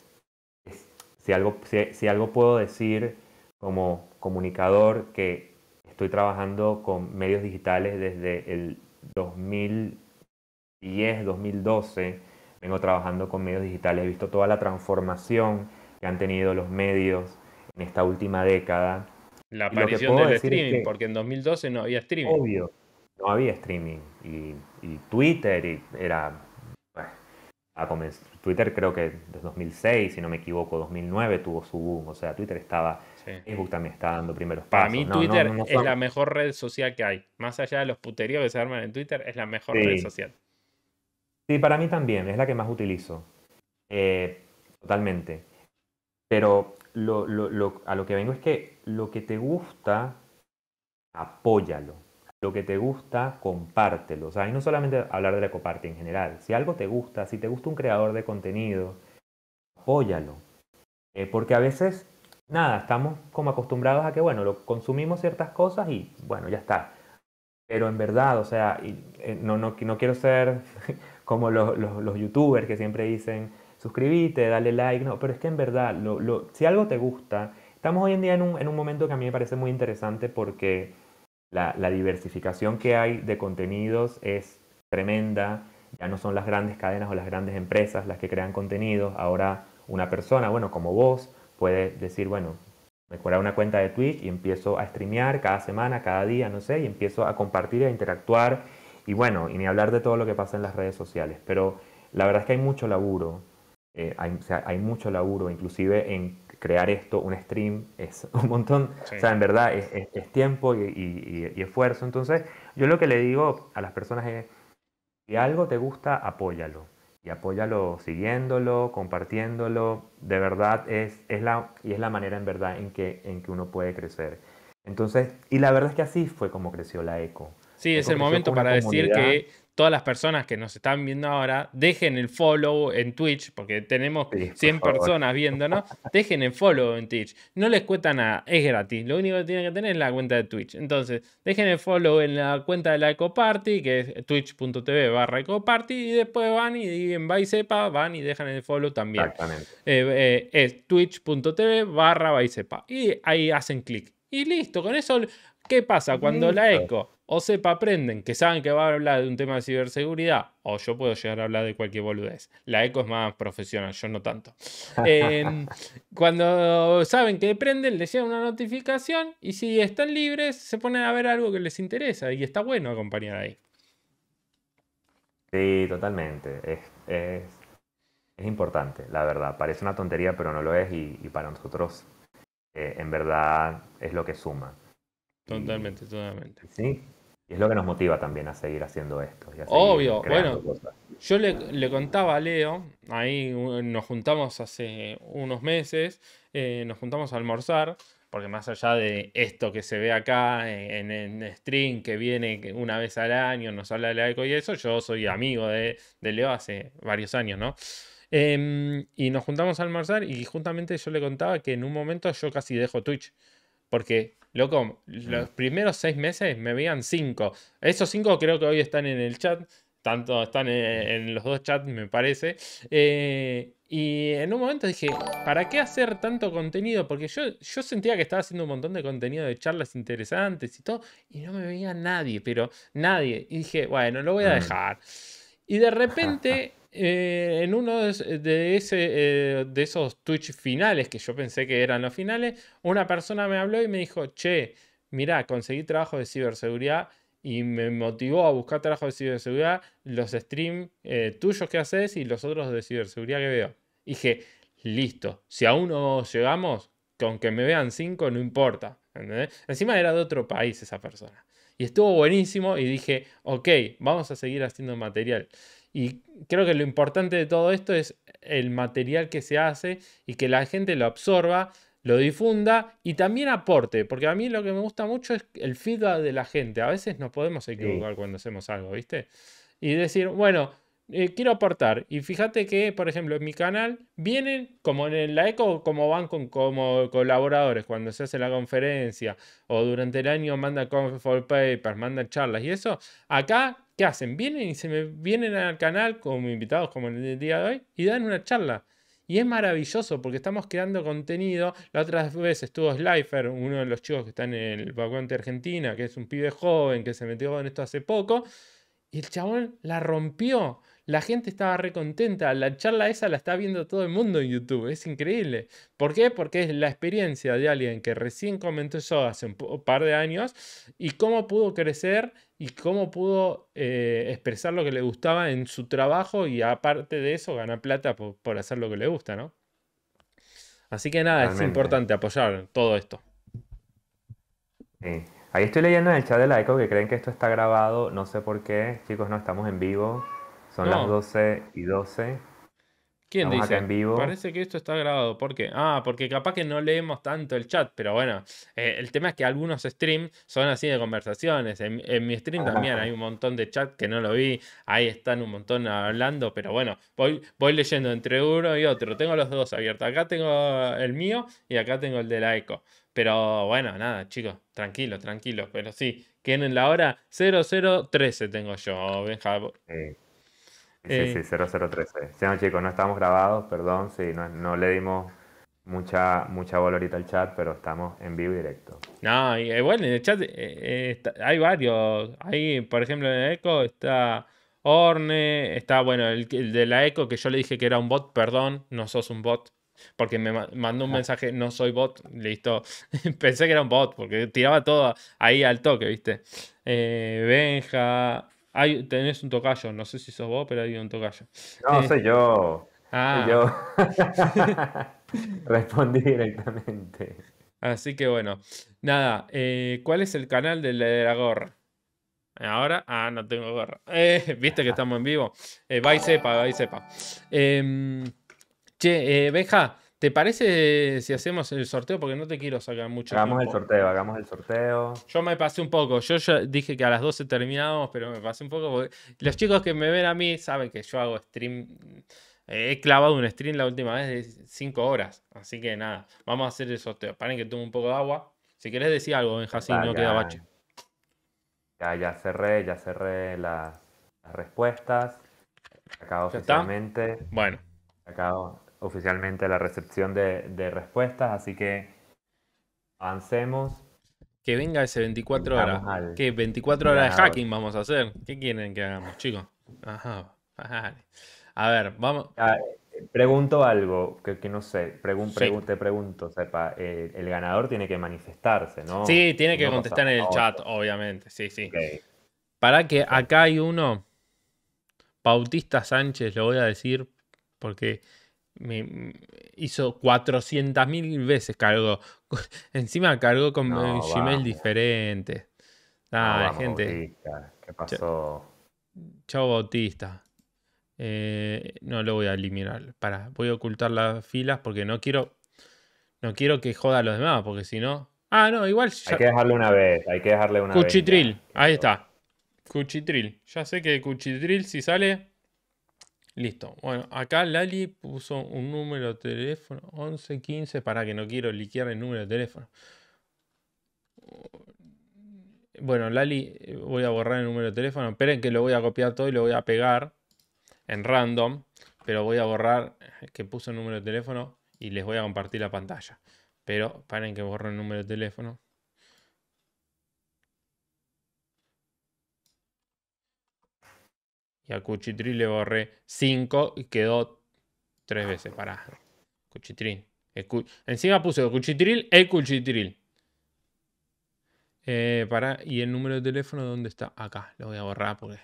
si algo, si algo puedo decir como comunicador que estoy trabajando con medios digitales desde el 2010, 2012, Vengo trabajando con medios digitales, he visto toda la transformación que han tenido los medios en esta última década. La aparición del streaming, porque en 2012 no había streaming. Obvio, no había streaming. Y, y Twitter y era... Twitter creo que desde 2006, si no me equivoco, 2009 tuvo su boom. O sea, Twitter estaba... Facebook también está dando primeros pasos. Para mí Twitter es la mejor red social que hay. Más allá de los puteríos que se arman en Twitter, es la mejor red social. Sí, para mí también, es la que más utilizo. Eh, totalmente. Pero lo, a lo que vengo es que lo que te gusta, apóyalo. Lo que te gusta, compártelo. O sea, y no solamente hablar de la coparte en general. Si algo te gusta, si te gusta un creador de contenido, apóyalo. Eh, porque a veces, nada, estamos como acostumbrados a que, bueno, lo consumimos ciertas cosas y, bueno, ya está. Pero en verdad, o sea, eh, no, no quiero ser como los, los, youtubers que siempre dicen, suscríbete, dale like, no, pero es que en verdad, lo, lo, si algo te gusta, estamos hoy en día en un, en un, momento que a mí me parece muy interesante porque la, la diversificación que hay de contenidos es tremenda, ya no son las grandes cadenas o las grandes empresas las que crean contenidos, ahora una persona, bueno, como vos, puede decir, bueno, me cura una cuenta de Twitch y empiezo a streamear cada semana, cada día, no sé, y empiezo a compartir, a e interactuar y bueno, y ni hablar de todo lo que pasa en las redes sociales, pero la verdad es que hay mucho laburo, eh, hay, mucho laburo, inclusive en crear esto, un stream, es un montón, o sea, en verdad es, tiempo y, esfuerzo. Entonces, yo lo que le digo a las personas es, si algo te gusta, apóyalo. Y apóyalo siguiéndolo, compartiéndolo. De verdad, es, es, la, y es la manera en verdad en que, en que uno puede crecer. Entonces, y la verdad es que así fue como creció la ECO. Sí, es el momento para decir que todas las personas que nos están viendo ahora, dejen el follow en Twitch, porque tenemos 100 personas viéndonos, dejen el follow en Twitch. No les cuesta nada, es gratis. Lo único que tienen que tener es la cuenta de Twitch. Entonces, dejen el follow en la cuenta de la Ecoparty, que es twitch.tv barra Ecoparty, y después van y en Baisepa van y dejan el follow también. Exactamente. Eh, eh, es twitch.tv barra Baisepa. Y ahí hacen clic. Y listo, con eso, ¿qué pasa? Cuando la Eco o sepa, aprenden que saben que va a hablar de un tema de ciberseguridad, o yo puedo llegar a hablar de cualquier boludez. La ECO es más profesional, yo no tanto. Em, cuando saben que prenden, les llega una notificación y si están libres, se ponen a ver algo que les interesa y está bueno acompañar ahí. Sí, totalmente. Es, importante, la verdad. Parece una tontería, pero no lo es y, para nosotros, eh, en verdad, es lo que suma. Totalmente, totalmente. Sí, es lo que nos motiva también a seguir haciendo esto. Obvio, bueno. Yo le, contaba a Leo, ahí nos juntamos hace unos meses, eh, nos juntamos a almorzar, porque más allá de esto que se ve acá eh, en, el stream, que viene una vez al año, nos habla de eco y eso, yo soy amigo de, Leo hace varios años, ¿no? Em, y nos juntamos a almorzar y juntamente yo le contaba que en un momento yo casi dejo Twitch, porque Loco, mm. los primeros seis meses me veían cinco. Esos cinco creo que hoy están en el chat. Tanto están en, los dos chats, me parece. Eh, y en un momento dije, ¿para qué hacer tanto contenido? Porque yo, yo sentía que estaba haciendo un montón de contenido de charlas interesantes y todo, y no me veía nadie, pero nadie. Y dije, bueno, lo voy a mm. dejar. Y de repente Eh, en uno de, eh, eh, de esos Twitch finales, que yo pensé que eran los finales, una persona me habló y me dijo, che, mira, conseguí trabajo de ciberseguridad y me motivó a buscar trabajo de ciberseguridad, los streams tuyos que haces y los otros de ciberseguridad que veo. dije, listo, si aún no llegamos, con que me vean cinco, no importa. Encima era de otro país esa persona. Y estuvo buenísimo y dije, ok, vamos a seguir haciendo material. Y creo que lo importante de todo esto es el material que se hace y que la gente lo absorba, lo difunda y también aporte, porque a mí lo que me gusta mucho es el feedback de la gente. A veces nos podemos equivocar cuando hacemos algo, ¿viste? Y decir, bueno, eh, quiero aportar. Y fíjate que, por ejemplo, en mi canal vienen, como en la ECO, como van con, como colaboradores cuando se hace la conferencia o durante el año mandan for papers, mandan charlas y eso. Acá, ¿qué hacen? Vienen y se me vienen al canal como invitados, como en el día de hoy, y dan una charla. Y es maravilloso porque estamos creando contenido. La otra vez estuvo Slifer, uno de los chicos que está en el vacuante Argentina, que es un pibe joven que se metió en esto hace poco. Y el chabón la rompió la gente estaba recontenta. La charla esa la está viendo todo el mundo en YouTube. Es increíble. ¿Por qué? Porque es la experiencia de alguien que recién comentó eso hace un par de años y cómo pudo crecer y cómo pudo eh, expresar lo que le gustaba en su trabajo y aparte de eso ganar plata por, hacer lo que le gusta, ¿no? Así que nada, es importante apoyar todo esto. Ahí estoy leyendo en el chat de ECO que creen que esto está grabado, no sé por qué, chicos, no estamos en vivo. Son las 12 y 12. ¿Quién dice? Parece que esto está grabado. ¿Por qué? Ah, porque capaz que no leemos tanto el chat, pero bueno, eh, el tema es que algunos streams son así de conversaciones. En, mi stream también hay un montón de chat que no lo vi. Ahí están un montón hablando, pero bueno, voy, voy leyendo entre uno y otro. Tengo los dos abiertos. Acá tengo el mío y acá tengo el de la eco. Pero bueno, nada, chicos, tranquilo, tranquilo. Pero sí, que en la hora 0013 tengo yo, Benja. Eh, Sí, sí, 0013. Eh, chicos, no estamos grabados, perdón, sí, no, le dimos mucha, mucha al chat, pero estamos en vivo y directo. No, y eh, bueno, en el chat eh, hay varios. Ahí, por ejemplo, en el Echo está Orne, está, bueno, el, de la Echo que yo le dije que era un bot, perdón, no sos un bot. Porque me mandó un mensaje, no soy bot, listo. Pensé que era un bot, porque tiraba todo ahí al toque, ¿viste? Benja, tenés un tocayo, no sé si sos vos, pero hay un tocayo. No, eh, soy yo. Ah. yo. Respondí directamente. Así que bueno, nada, eh, ¿cuál es el canal de la, de la gorra? Ahora, ah, no tengo gorra. Eh, Viste que estamos en vivo. va y sepa, va y sepa. che, Beja, ¿Te parece si hacemos el sorteo? Porque no te quiero sacar mucho. Hagamos el sorteo, hagamos el sorteo. Yo me pasé un poco. Yo ya dije que a las 12 terminábamos, pero me pasé un poco. los chicos que me ven a mí saben que yo hago stream. he clavado un stream la última vez de 5 horas. Así que nada, vamos a hacer el sorteo. Paren que tomo un poco de agua. Si querés decir algo, Benjasín, no queda bache. Ya, cerré, ya cerré las respuestas. Acabo oficialmente. Bueno. Acabo oficialmente la recepción de, respuestas, así que avancemos. Que venga ese 24 horas. Que 24 horas de hacking vamos a hacer. ¿Qué quieren que hagamos, chicos? A ver, vamos. Ah, pregunto algo que, no sé. Pregun te pregunto, sepa. Eh, el, ganador tiene que manifestarse, ¿no? Sí, tiene que contestar en el ah, chat, obviamente. Sí, sí. Para que acá hay uno. Bautista Sánchez, lo voy a decir porque me hizo 400.000 veces cargo. Encima cargó con Gmail diferente. Ah, gente. Bautista. ¿Qué pasó? Chao Bautista. Eh, no lo voy a eliminar. Para, voy a ocultar las filas porque no quiero. No quiero que joda a los demás, porque si no. Ah, no, igual. Hay que dejarle una vez, hay que dejarle una vez. Cuchitril, ahí está. Cuchitril. Ya sé que Cuchitril, si sale, Listo. Bueno, acá Lali puso un número de teléfono 1115 para que no quiero liquear el número de teléfono. Bueno, Lali, eh, voy a borrar el número de teléfono. Esperen que lo voy a copiar todo y lo voy a pegar en random. Pero voy a borrar eh, que puso el número de teléfono y les voy a compartir la pantalla. Pero paren que borro el número de teléfono. Y a Cuchitril le borré 5 y quedó 3 veces. Pará. Cuchitril. Encima puse Cuchitril, el Cuchitril. Eh, ¿Y el número de teléfono dónde está? Acá. Lo voy a borrar porque.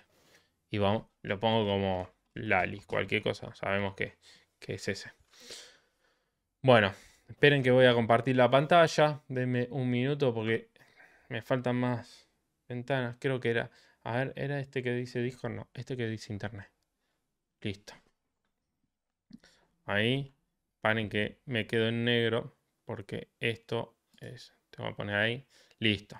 Y vamos, lo pongo como Lali, cualquier cosa. Sabemos que, que es ese. Bueno, esperen que voy a compartir la pantalla. Denme un minuto porque me faltan más ventanas. Creo que era. A ver, era este que dice disco? no, este que dice Internet. Listo. Ahí, paren que me quedo en negro porque esto es, te voy a poner ahí, listo.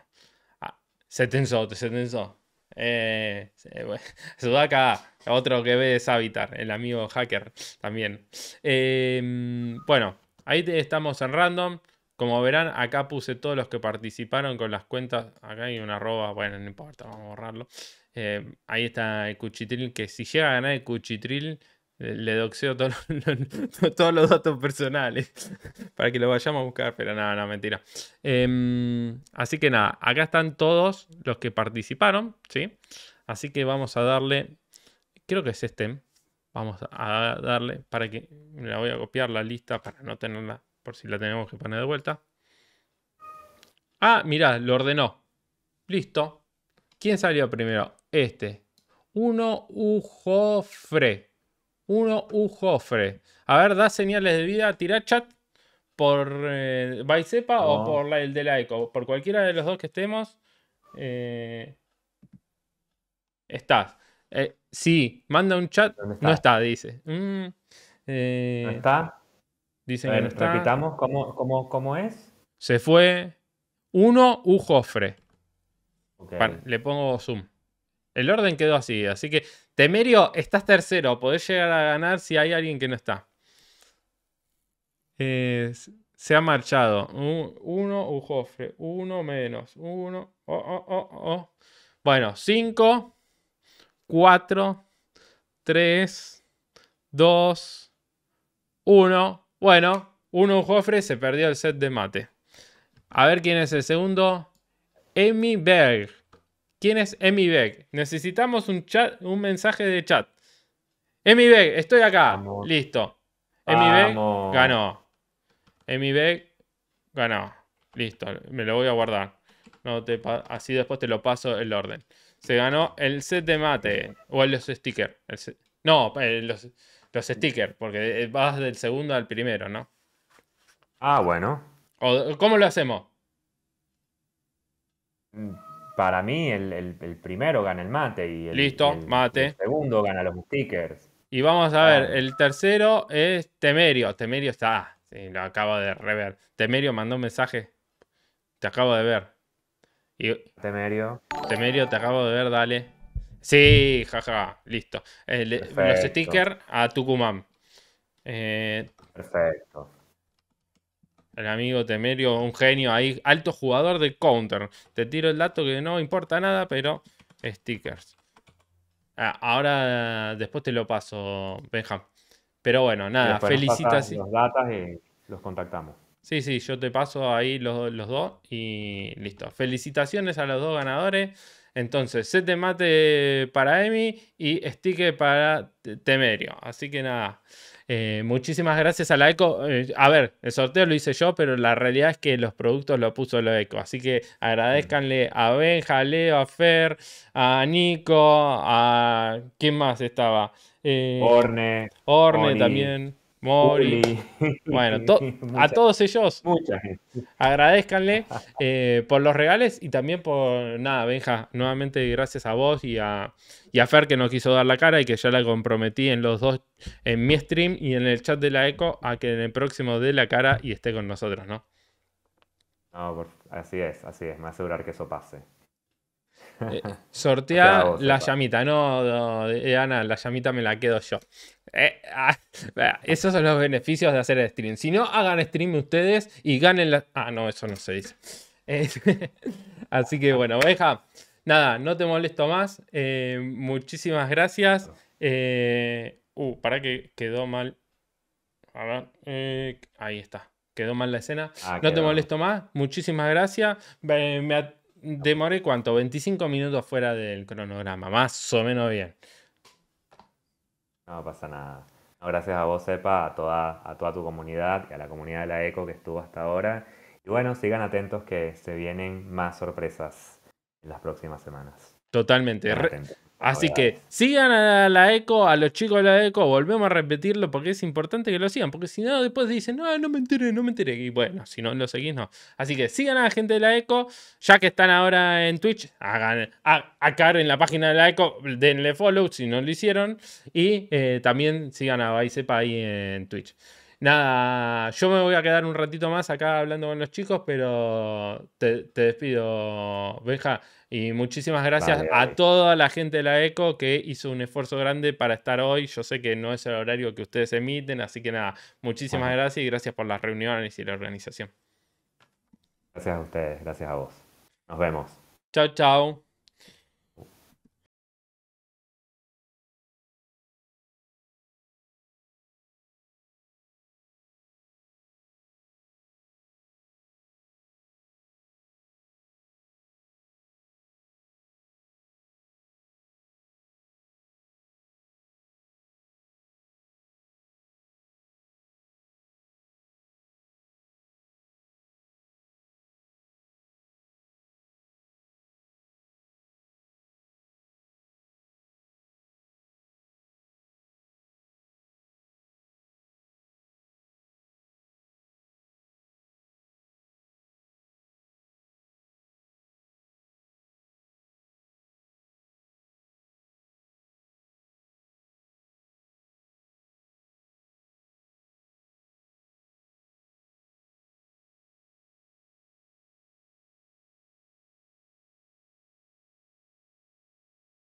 Ah, se tensó, se tensó. Eh, bueno, Sudaka, otro que ve es el amigo hacker también. Eh, bueno, ahí estamos en random. Como verán, acá puse todos los que participaron con las cuentas. Acá hay un arroba, bueno, no importa, vamos a borrarlo. Eh, ahí está el cuchitril, que si llega a ganar el cuchitril, le doxeo todos los, todos los datos personales para que lo vayamos a buscar, pero nada, no, mentira. Em, así que nada, acá están todos los que participaron, ¿sí? Así que vamos a darle, creo que es este, vamos a darle para que, la voy a copiar la lista para no tenerla por si la tenemos que poner de vuelta. Ah, mirá, lo ordenó. Listo. ¿Quién salió primero? Este. Uno, Ujofre. Uno Ujofre. A ver, da señales de vida, tira chat por eh, o por la, el de Laico. Por cualquiera de los dos que estemos. Eh, estás. Eh, sí, manda un chat. No está, dice. Mm, eh, ¿No está? Dicen que está. Repitamos, ¿cómo, cómo, cómo es? Se fue uno Ujofre. le pongo zoom. El orden quedó así, así que Temerio, estás tercero, podés llegar a ganar si hay alguien que no está. Eh, se ha marchado. uno Ujofre. Jofre, uno menos, uno. Bueno, cinco. Cuatro. Tres. Dos. Uno. Bueno, uno cofre, se perdió el set de mate. A ver quién es el segundo. Emi Berg. ¿Quién es Emi Berg? Necesitamos un, chat, un mensaje de chat. Emi Berg, estoy acá. Listo. Emi Berg ganó. Emi ganó. Listo, me lo voy a guardar. así después te lo paso el orden. Se ganó el set de mate o los stickers. No, eh, los, los stickers, porque eh, vas del segundo al primero, ¿no? Ah, bueno. ¿Cómo lo hacemos? Mm, para mí, el, primero gana el mate. Y el, Listo, mate. El segundo gana los stickers. Y vamos a ver, ah. el tercero es Temerio. Temerio está. Ah, sí, lo acabo de rever. Temerio mandó un mensaje. Te acabo de ver. Temerio. Temerio, te acabo de ver, dale. Sí, jaja, listo. Eh, los stickers a Tucumán. Eh, Perfecto. El amigo Temerio, un genio ahí, alto jugador de counter. Te tiro el dato que no importa nada, pero stickers. Ah, ahora después te lo paso, Benjam. Pero bueno, nada, felicitaciones. Los datos los contactamos. Sí, sí, yo te paso ahí los dos y listo. Felicitaciones a los dos ganadores. Entonces, set de mate para Emi y stick para Temerio. Así que nada. Eh, muchísimas gracias a la Eco. Eh, a ver, el sorteo lo hice yo, pero la realidad es que los productos lo puso la Eco. Así que agradezcanle a Benja, a Leo, a Fer, a Nico, a. ¿Quién más estaba? Eh, Orne. Orne también. Mori. Bueno, a todos ellos, mucha agradezcanle eh, por los regales y también por nada, Benja. Nuevamente, gracias a vos y a, Fer que nos quiso dar la cara y que ya la comprometí en los dos, en mi stream y en el chat de la Eco, a que en el próximo dé la cara y esté con nosotros, ¿no? No, así es, así es. Me asegurar que eso pase. Eh, sortea la llamita. No, eh, Ana, la llamita me la quedo yo. Eh, ah, esos son los beneficios de hacer stream. Si no, hagan stream ustedes y ganen la. Ah, no, eso no se dice. así que bueno, oveja, nada, no te molesto más. muchísimas gracias. uh, para que quedó mal. A ver, ahí está quedó mal la escena. Ah, no te molesto más. Muchísimas gracias. Me, demoré cuánto, 25 minutos fuera del cronograma, más o menos bien. No pasa nada. gracias a vos, Epa, a toda, a toda tu comunidad y a la comunidad de la ECO que estuvo hasta ahora. Y bueno, sigan atentos que se vienen más sorpresas en las próximas semanas. Totalmente. Así que sigan a la ECO, a los chicos de la ECO, volvemos a repetirlo porque es importante que lo sigan, porque si no, después dicen, no, no me enteré, no me enteré. Y bueno, si no lo seguís, no. Así que sigan a la gente de la ECO, ya que están ahora en Twitch, hagan, acá en la página de la ECO, denle follow si no lo hicieron, y eh, también sigan a Vicepa ahí en Twitch. Nada, yo me voy a quedar un ratito más acá hablando con los chicos, pero te, te despido, Benja. Y muchísimas gracias a toda la gente de la ECO que hizo un esfuerzo grande para estar hoy. Yo sé que no es el horario que ustedes emiten, así que nada, muchísimas gracias y gracias por las reuniones y la organización. Gracias a ustedes, gracias a vos. Nos vemos. Chao, chao.